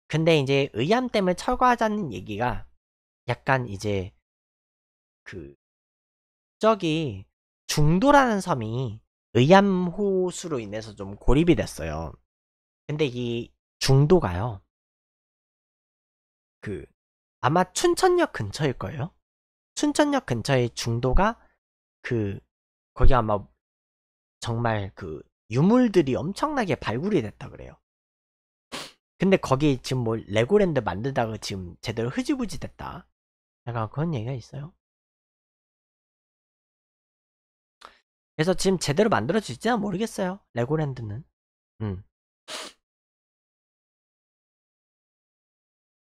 근데 이제 의암댐을 철거하자는 얘기가 약간 이제 그 저기 중도라는 섬이 의암호수로 인해서 좀 고립이 됐어요. 근데 이 중도가요. 그 아마 춘천역 근처일 거예요. 춘천역 근처의 중도가 그 거기 아마 정말 그 유물들이 엄청나게 발굴이 됐다 그래요. 근데 거기 지금 뭐 레고랜드 만들다가 지금 제대로 흐지부지 됐다. 약간 그런 얘기가 있어요. 그래서 지금 제대로 만들어질지는 모르겠어요. 레고랜드는. 음.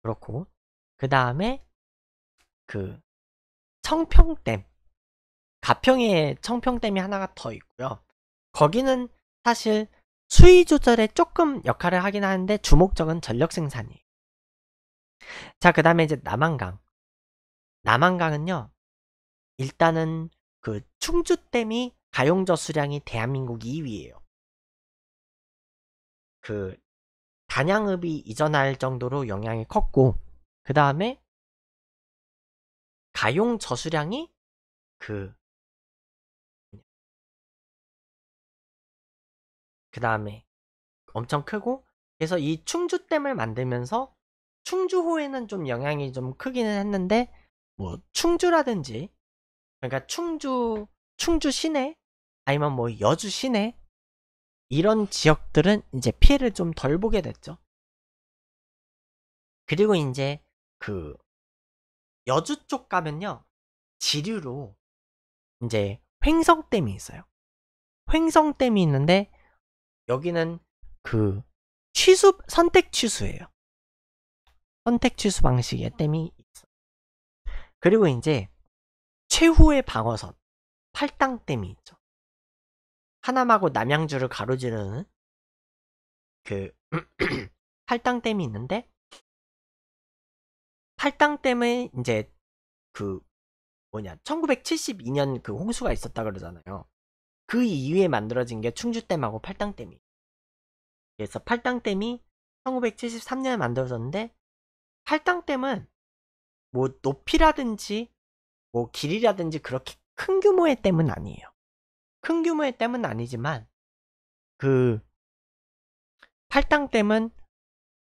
그렇고. 그 다음에, 그, 청평댐. 가평에 청평댐이 하나가 더 있고요. 거기는 사실 수위 조절에 조금 역할을 하긴 하는데 주목적은 전력 생산이에요. 자, 그 다음에 이제 남한강. 남한강은요, 일단은 그 충주댐이 가용저 수량이 대한민국 2위예요. 그 단양읍이 이전할 정도로 영향이 컸고 그 다음에 가용 저수량이 그그 그 다음에 엄청 크고 그래서 이 충주댐을 만들면서 충주호에는 좀 영향이 좀 크기는 했는데 뭐 충주라든지 그러니까 충주 충주 시내 아니면 뭐 여주 시내 이런 지역들은 이제 피해를 좀 덜 보게 됐죠. 그리고 이제 그 여주 쪽 가면요 지류로 이제 횡성댐이 있어요. 횡성댐이 있는데 여기는 그 취수 선택 취수예요. 선택 취수 방식의 댐이 있어. 그리고 이제 최후의 방어선 팔당댐이 있죠. 하남하고 남양주를 가로지르는 그 팔당댐이 있는데 팔당댐은 이제 그 뭐냐 1972년 그 홍수가 있었다 그러잖아요. 그 이후에 만들어진 게 충주댐하고 팔당댐이. 그래서 팔당댐이 1973년에 만들어졌는데 팔당댐은 뭐 높이라든지 뭐 길이라든지 그렇게 큰 규모의 댐은 아니에요. 큰 규모의 댐은 아니지만 그 팔당댐은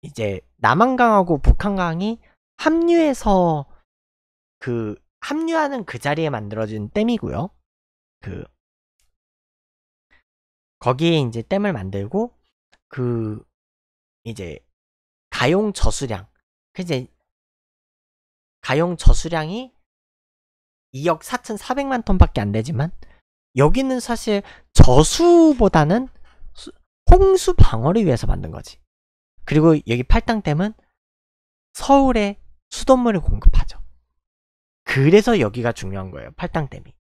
이제 남한강하고 북한강이 합류해서 그 합류하는 그 자리에 만들어진 댐이고요. 그 거기에 이제 댐을 만들고 그 이제 가용 저수량 그제 가용 저수량이 2억 4,400만 톤밖에 안 되지만 여기는 사실 저수보다는 홍수 방어를 위해서 만든 거지. 그리고 여기 팔당댐은 서울에 수돗물을 공급하죠. 그래서 여기가 중요한 거예요. 팔당댐이.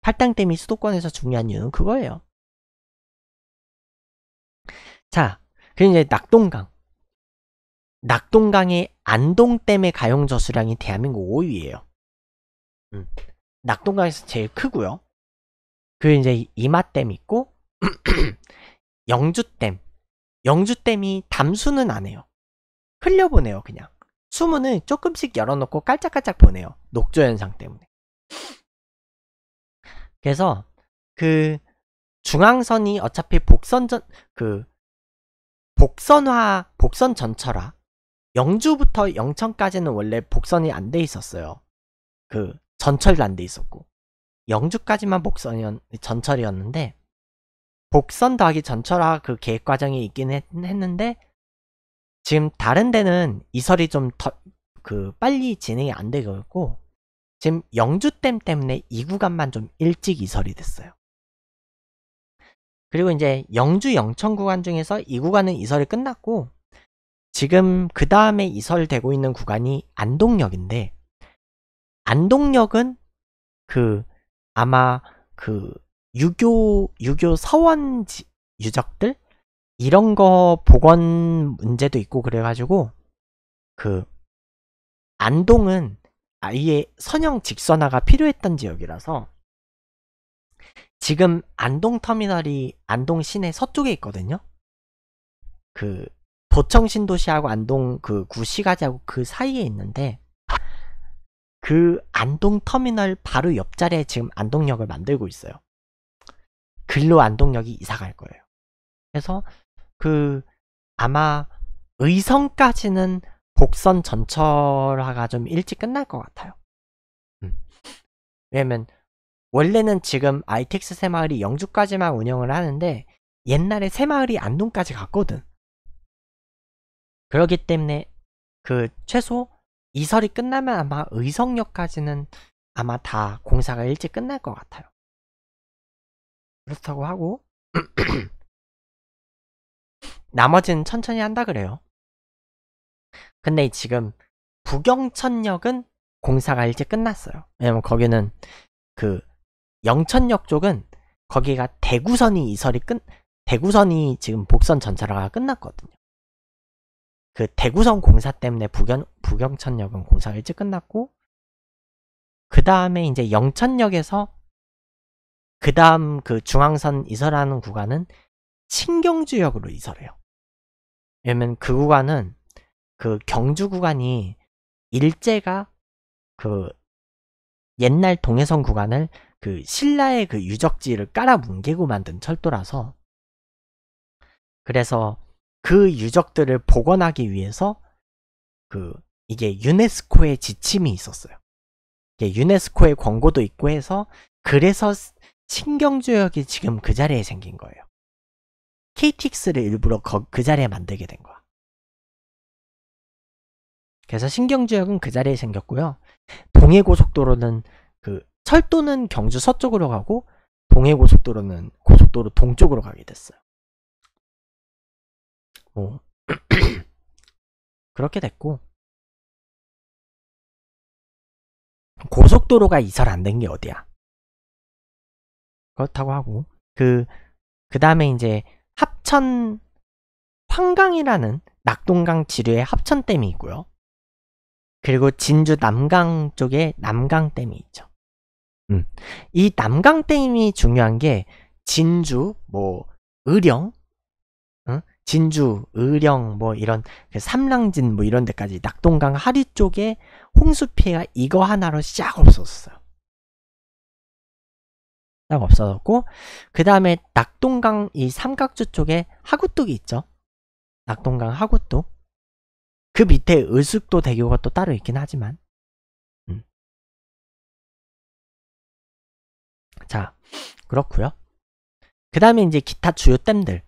팔당댐이 수도권에서 중요한 이유는 그거예요. 자, 그리고 이제 낙동강. 낙동강의 안동댐의 가용 저수량이 대한민국 5위예요. 음, 낙동강에서 제일 크고요. 그 이제 이마댐 있고 영주댐. 영주댐이 담수는 안 해요. 흘려보내요, 그냥. 수문을 조금씩 열어놓고 깔짝깔짝 보내요. 녹조현상 때문에. 그래서 그 중앙선이 어차피 복선전 그 복선화 복선 전철화 영주부터 영천까지는 원래 복선이 안 돼 있었어요. 그 전철도 안돼 있었고 영주까지만 복선이었, 전철이었는데 복선 더하기 전철화 그 계획 과정이 있긴 했, 는데 지금 다른 데는 이설이 좀 더 그 빨리 진행이 안 되고 있고 지금 영주댐 때문에 이 구간만 좀 일찍 이설이 됐어요. 그리고 이제 영주 영천 구간 중에서 이 구간은 이설이 끝났고 지금 그 다음에 이설되고 있는 구간이 안동역인데 안동역은 그 아마 그 유교 유교 서원 유적들 이런 거 복원 문제도 있고 그래가지고 그 안동은 아예 선형 직선화가 필요했던 지역이라서 지금 안동 터미널이 안동 시내 서쪽에 있거든요. 그 도청 신도시하고 안동 그 구시가지하고 그 사이에 있는데 그 안동 터미널 바로 옆자리에 지금 안동역을 만들고 있어요. 근로 안동역이 이사 갈 거예요. 그래서 그 아마 의성까지는 복선 전철화가 좀 일찍 끝날 것 같아요. 음. 왜냐면 원래는 지금 ITX 새마을이 영주까지만 운영을 하는데 옛날에 새마을이 안동까지 갔거든. 그러기 때문에 그 최소 이설이 끝나면 아마 의성역까지는 아마 다 공사가 일찍 끝날 것 같아요. 그렇다고 하고 나머지는 천천히 한다 그래요. 근데 지금 북영천역은 공사가 일찍 끝났어요. 왜냐면 거기는 그 영천역 쪽은 거기가 대구선이 이설이 끝 대구선이 지금 복선 전차가 끝났거든요. 그 대구선 공사 때문에 북경, 북영천역은 공사가 일찍 끝났고, 그 다음에 이제 영천역에서 그 다음 그 중앙선 이설하는 구간은 신경주역으로 이설해요. 왜냐면 그 구간은 그 경주 구간이 일제가 그 옛날 동해선 구간을 그 신라의 그 유적지를 깔아 뭉개고 만든 철도라서 그래서 그 유적들을 복원하기 위해서 그 이게 유네스코의 지침이 있었어요. 유네스코의 권고도 있고 해서 그래서 신경주역이 지금 그 자리에 생긴 거예요. KTX를 일부러 거, 그 자리에 만들게 된 거야. 그래서 신경주역은 그 자리에 생겼고요. 동해고속도로는 그 철도는 경주 서쪽으로 가고 동해고속도로는 고속도로 동쪽으로 가게 됐어요. 됐 어. 그렇게 됐고 고속도로가 이설 안 된 게 어디야? 그렇다고 하고 그그 그 다음에 이제 합천 황강이라는 낙동강 지류에 합천댐이 있고요. 그리고 진주 남강 쪽에 남강댐이 있죠. 음. 이 남강댐이 중요한 게 진주, 뭐 의령, 진주, 의령 뭐 이런 그 삼랑진 뭐 이런 데까지 낙동강 하류 쪽에 홍수 피해가 이거 하나로 쫙 없었어요. 딱 없어졌고 그 다음에 낙동강 이 삼각주 쪽에 하구뚝이 있죠. 낙동강 하구뚝 그 밑에 의숙도 대교가 또 따로 있긴 하지만 음. 자그렇구요그 다음에 이제 기타 주요 댐들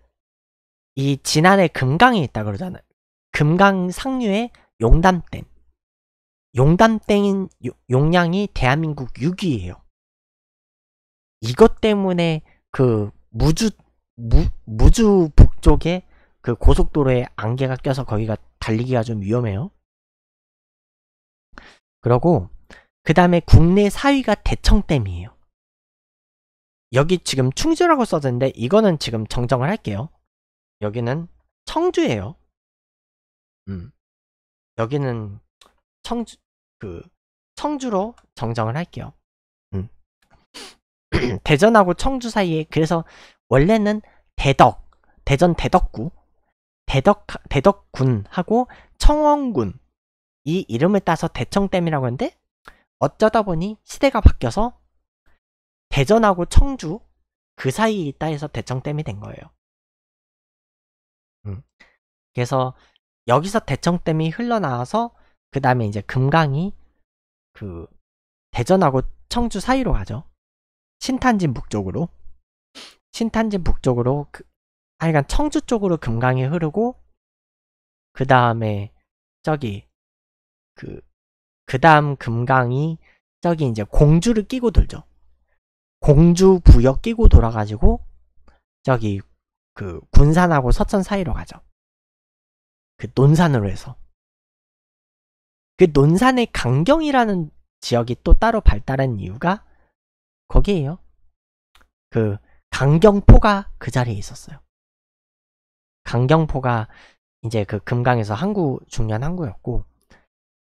이 지난해 금강이 있다 그러잖아요. 금강 상류의 용담댐. 용담댐인 용량이 대한민국 6위예요. 이것 때문에 그 무주 무, 무주 북쪽에 그 고속도로에 안개가 껴서 거기가 달리기가 좀 위험해요. 그리고그 다음에 국내 4위가 대청댐이에요. 여기 지금 충주라고 써졌는데 이거는 지금 정정을 할게요. 여기는 청주예요. 음. 여기는 청주 그 청주로 정정을 할게요. 음. 대전하고 청주 사이에 그래서 원래는 대덕, 대전 대덕구, 대덕 대덕군하고 청원군 이 이름을 따서 대청댐이라고 하는데 어쩌다 보니 시대가 바뀌어서 대전하고 청주 그 사이에 있다 해서 대청댐이 된 거예요. 그래서 여기서 대청댐이 흘러나와서 그 다음에 이제 금강이 그 대전하고 청주 사이로 가죠. 신탄진 북쪽으로. 신탄진 북쪽으로 그, 하여간 청주 쪽으로 금강이 흐르고 그 다음에 저기 그 그 다음 금강이 저기 이제 공주를 끼고 돌죠. 공주 부역 끼고 돌아가지고 저기 그 군산하고 서천 사이로 가죠. 그 논산으로 해서. 그 논산의 강경이라는 지역이 또 따로 발달한 이유가 거기에요. 그 강경포가 그 자리에 있었어요. 강경포가 이제 그 금강에서 항구 중요한 항구였고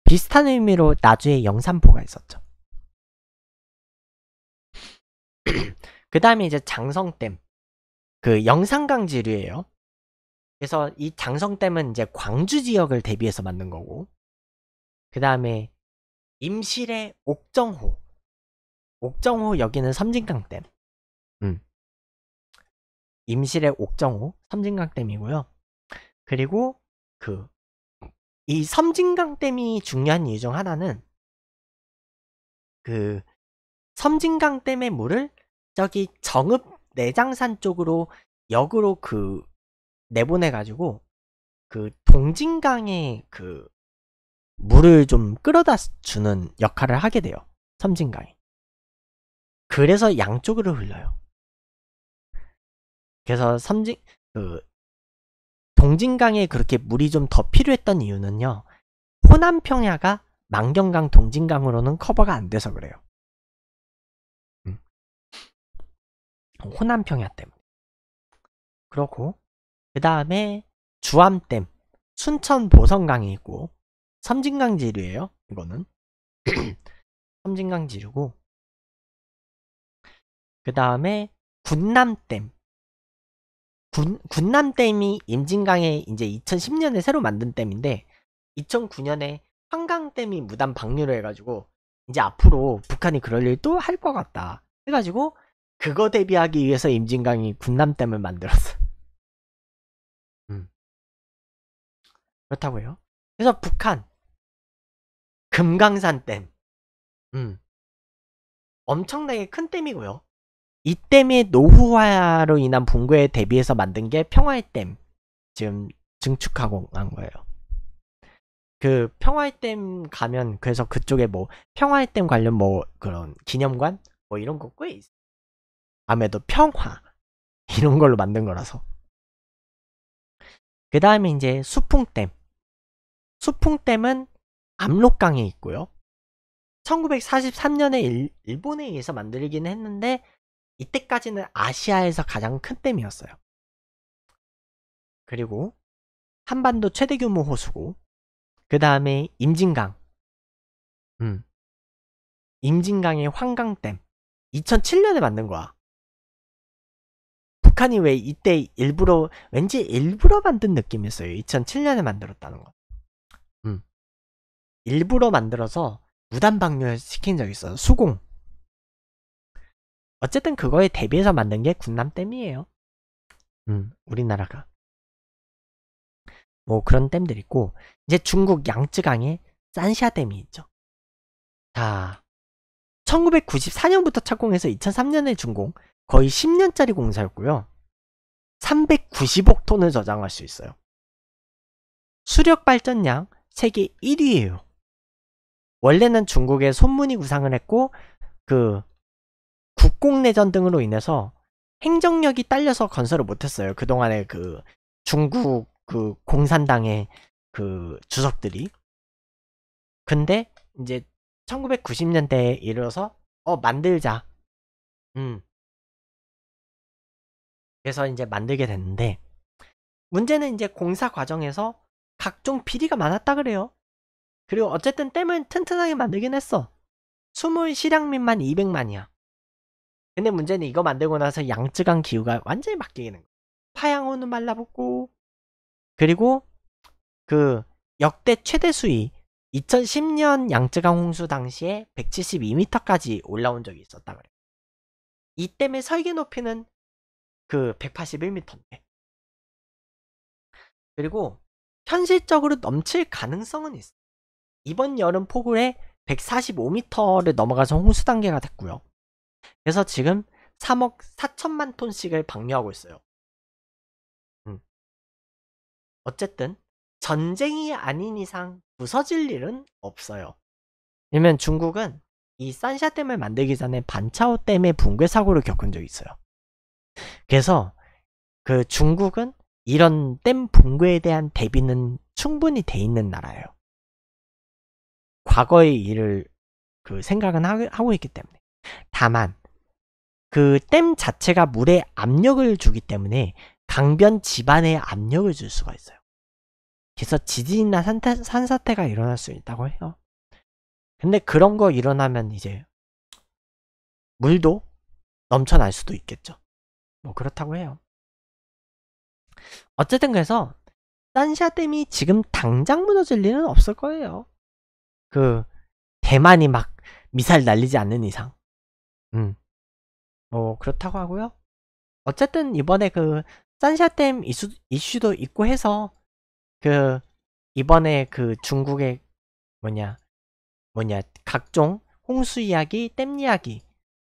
비슷한 의미로 나주에 영산포가 있었죠. 그 다음에 이제 장성댐 그 영상 강지류예요. 그래서 이 장성댐은 이제 광주 지역을 대비해서 만든 거고 그 다음에 임실의 옥정호 옥정호 여기는 섬진강댐 음. 임실의 옥정호 섬진강댐이고요 그리고 그이 섬진강댐이 중요한 이유 중 하나는 그 섬진강댐의 물을 저기 정읍 내장산 쪽으로 역으로 그 내보내가지고 그 동진강의 그 물을 좀 끌어다 주는 역할을 하게 돼요. 섬진강이. 그래서 양쪽으로 흘러요. 그래서 섬진 그 동진강에 그렇게 물이 좀 더 필요했던 이유는요. 호남 평야가 망경강 동진강으로는 커버가 안 돼서 그래요. 호남평야 댐 그렇고 그 다음에 주암댐 순천 보성강이 있고 섬진강 지류예요 이거는 섬진강 지류고 그 다음에 군남댐 군, 군남댐이 임진강에 이제 2010년에 새로 만든 댐인데 2009년에 한강댐이 무단 방류를 해가지고 이제 앞으로 북한이 그럴 일 또 할 것 같다 해가지고 그거 대비하기 위해서 임진강이 군남댐을 만들었어. 음. 그렇다고요. 그래서 북한 금강산댐, 음. 엄청나게 큰 댐이고요. 이 댐이 노후화로 인한 붕괴에 대비해서 만든 게 평화의 댐. 지금 증축하고 난 거예요. 그 평화의 댐 가면 그래서 그쪽에 뭐 평화의 댐 관련 뭐 그런 기념관 뭐 이런 거 꽤 있어. 요 아무래도 평화 이런 걸로 만든 거라서 그 다음에 이제 수풍댐 수풍댐은 압록강에 있고요 1943년에 일, 본에 의해서 만들긴 했는데 이때까지는 아시아에서 가장 큰 댐이었어요 그리고 한반도 최대 규모 호수고 그 다음에 임진강 음. 임진강의 환강댐 2007년에 만든 거야 북한이 왜 이때 일부러 왠지 일부러 만든 느낌이었어요. 2007년에 만들었다는 것. 음. 일부러 만들어서 무단 방류 시킨 적이 있어요. 수공. 어쨌든 그거에 대비해서 만든 게 군남댐이에요. 음, 우리나라가. 뭐 그런 댐들 있고 이제 중국 양쯔강에 산샤댐이 있죠. 자, 1994년부터 착공해서 2003년에 준공, 거의 10년짜리 공사였고요. 390억 톤을 저장할 수 있어요. 수력 발전량 세계 1위예요. 원래는 중국의 손문이 구상을 했고 그 국공내전 등으로 인해서 행정력이 딸려서 건설을 못했어요. 그동안에 그 중국 그 공산당의 그 주석들이. 근데 이제 1990년대에 이르러서 어 만들자. 음. 그래서 이제 만들게 됐는데 문제는 이제 공사 과정에서 각종 비리가 많았다 그래요. 그리고 어쨌든 댐은 튼튼하게 만들긴 했어. 수물 실향민만 200만이야. 근데 문제는 이거 만들고 나서 양쯔강 기후가 완전히 바뀌는 거야. 파양호는 말라붙고 그리고 그 역대 최대 수위 2010년 양쯔강 홍수 당시에 172m까지 올라온 적이 있었다 그래요. 이 댐의 설계 높이는 그 181m인데. 그리고 현실적으로 넘칠 가능성은 있어. 요 이번 여름 폭우에 145m를 넘어가서 홍수 단계가 됐고요. 그래서 지금 3억 4천만 톤씩을 방류하고 있어요. 음. 어쨌든 전쟁이 아닌 이상 부서질 일은 없어요. 왜냐면 중국은 이 산샤댐을 만들기 전에 반차오댐의 붕괴 사고를 겪은 적이 있어요. 그래서 그 중국은 이런 댐 붕괴에 대한 대비는 충분히 돼 있는 나라예요. 과거의 일을 그 생각은 하고 있기 때문에. 다만 그 댐 자체가 물에 압력을 주기 때문에 강변 지반에 압력을 줄 수가 있어요. 그래서 지진이나 산타, 산사태가 일어날 수 있다고 해요. 근데 그런 거 일어나면 이제 물도 넘쳐날 수도 있겠죠. 뭐 그렇다고 해요. 어쨌든 그래서 산샤댐이 지금 당장 무너질 일은 없을 거예요. 그 대만이 막 미사일 날리지 않는 이상. 음. 뭐 그렇다고 하고요. 어쨌든 이번에 그 산샤댐 이슈, 이슈도 있고 해서 그 이번에 그 중국의 뭐냐 뭐냐 각종 홍수 이야기, 댐 이야기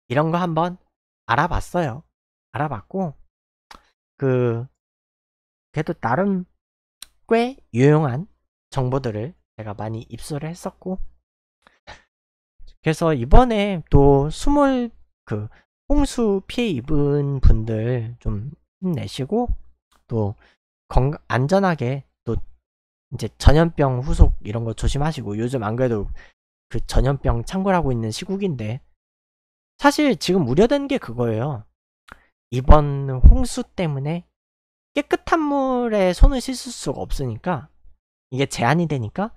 이런 거 한번 알아봤어요. 알아봤고 그 그래도 나름 꽤 유용한 정보들을 제가 많이 입수를 했었고 그래서 이번에 또 스물 그 홍수 피해 입은 분들 좀 힘내시고 또 건강 안전하게 또 이제 전염병 후속 이런 거 조심하시고 요즘 안 그래도 그 전염병 창궐하고 있는 시국인데 사실 지금 우려된 게 그거예요. 이번 홍수 때문에 깨끗한 물에 손을 씻을 수가 없으니까 이게 제한이 되니까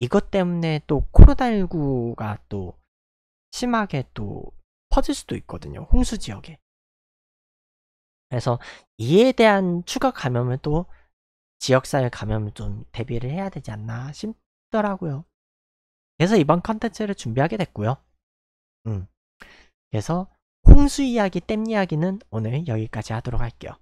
이것 때문에 또 코로나19가 또 심하게 또 퍼질 수도 있거든요. 홍수 지역에. 그래서 이에 대한 추가 감염을 또 지역사회 감염을 좀 대비를 해야 되지 않나 싶더라고요. 그래서 이번 컨텐츠를 준비하게 됐고요. 음. 그래서 홍수 이야기, 땜 이야기는 오늘 여기까지 하도록 할게요.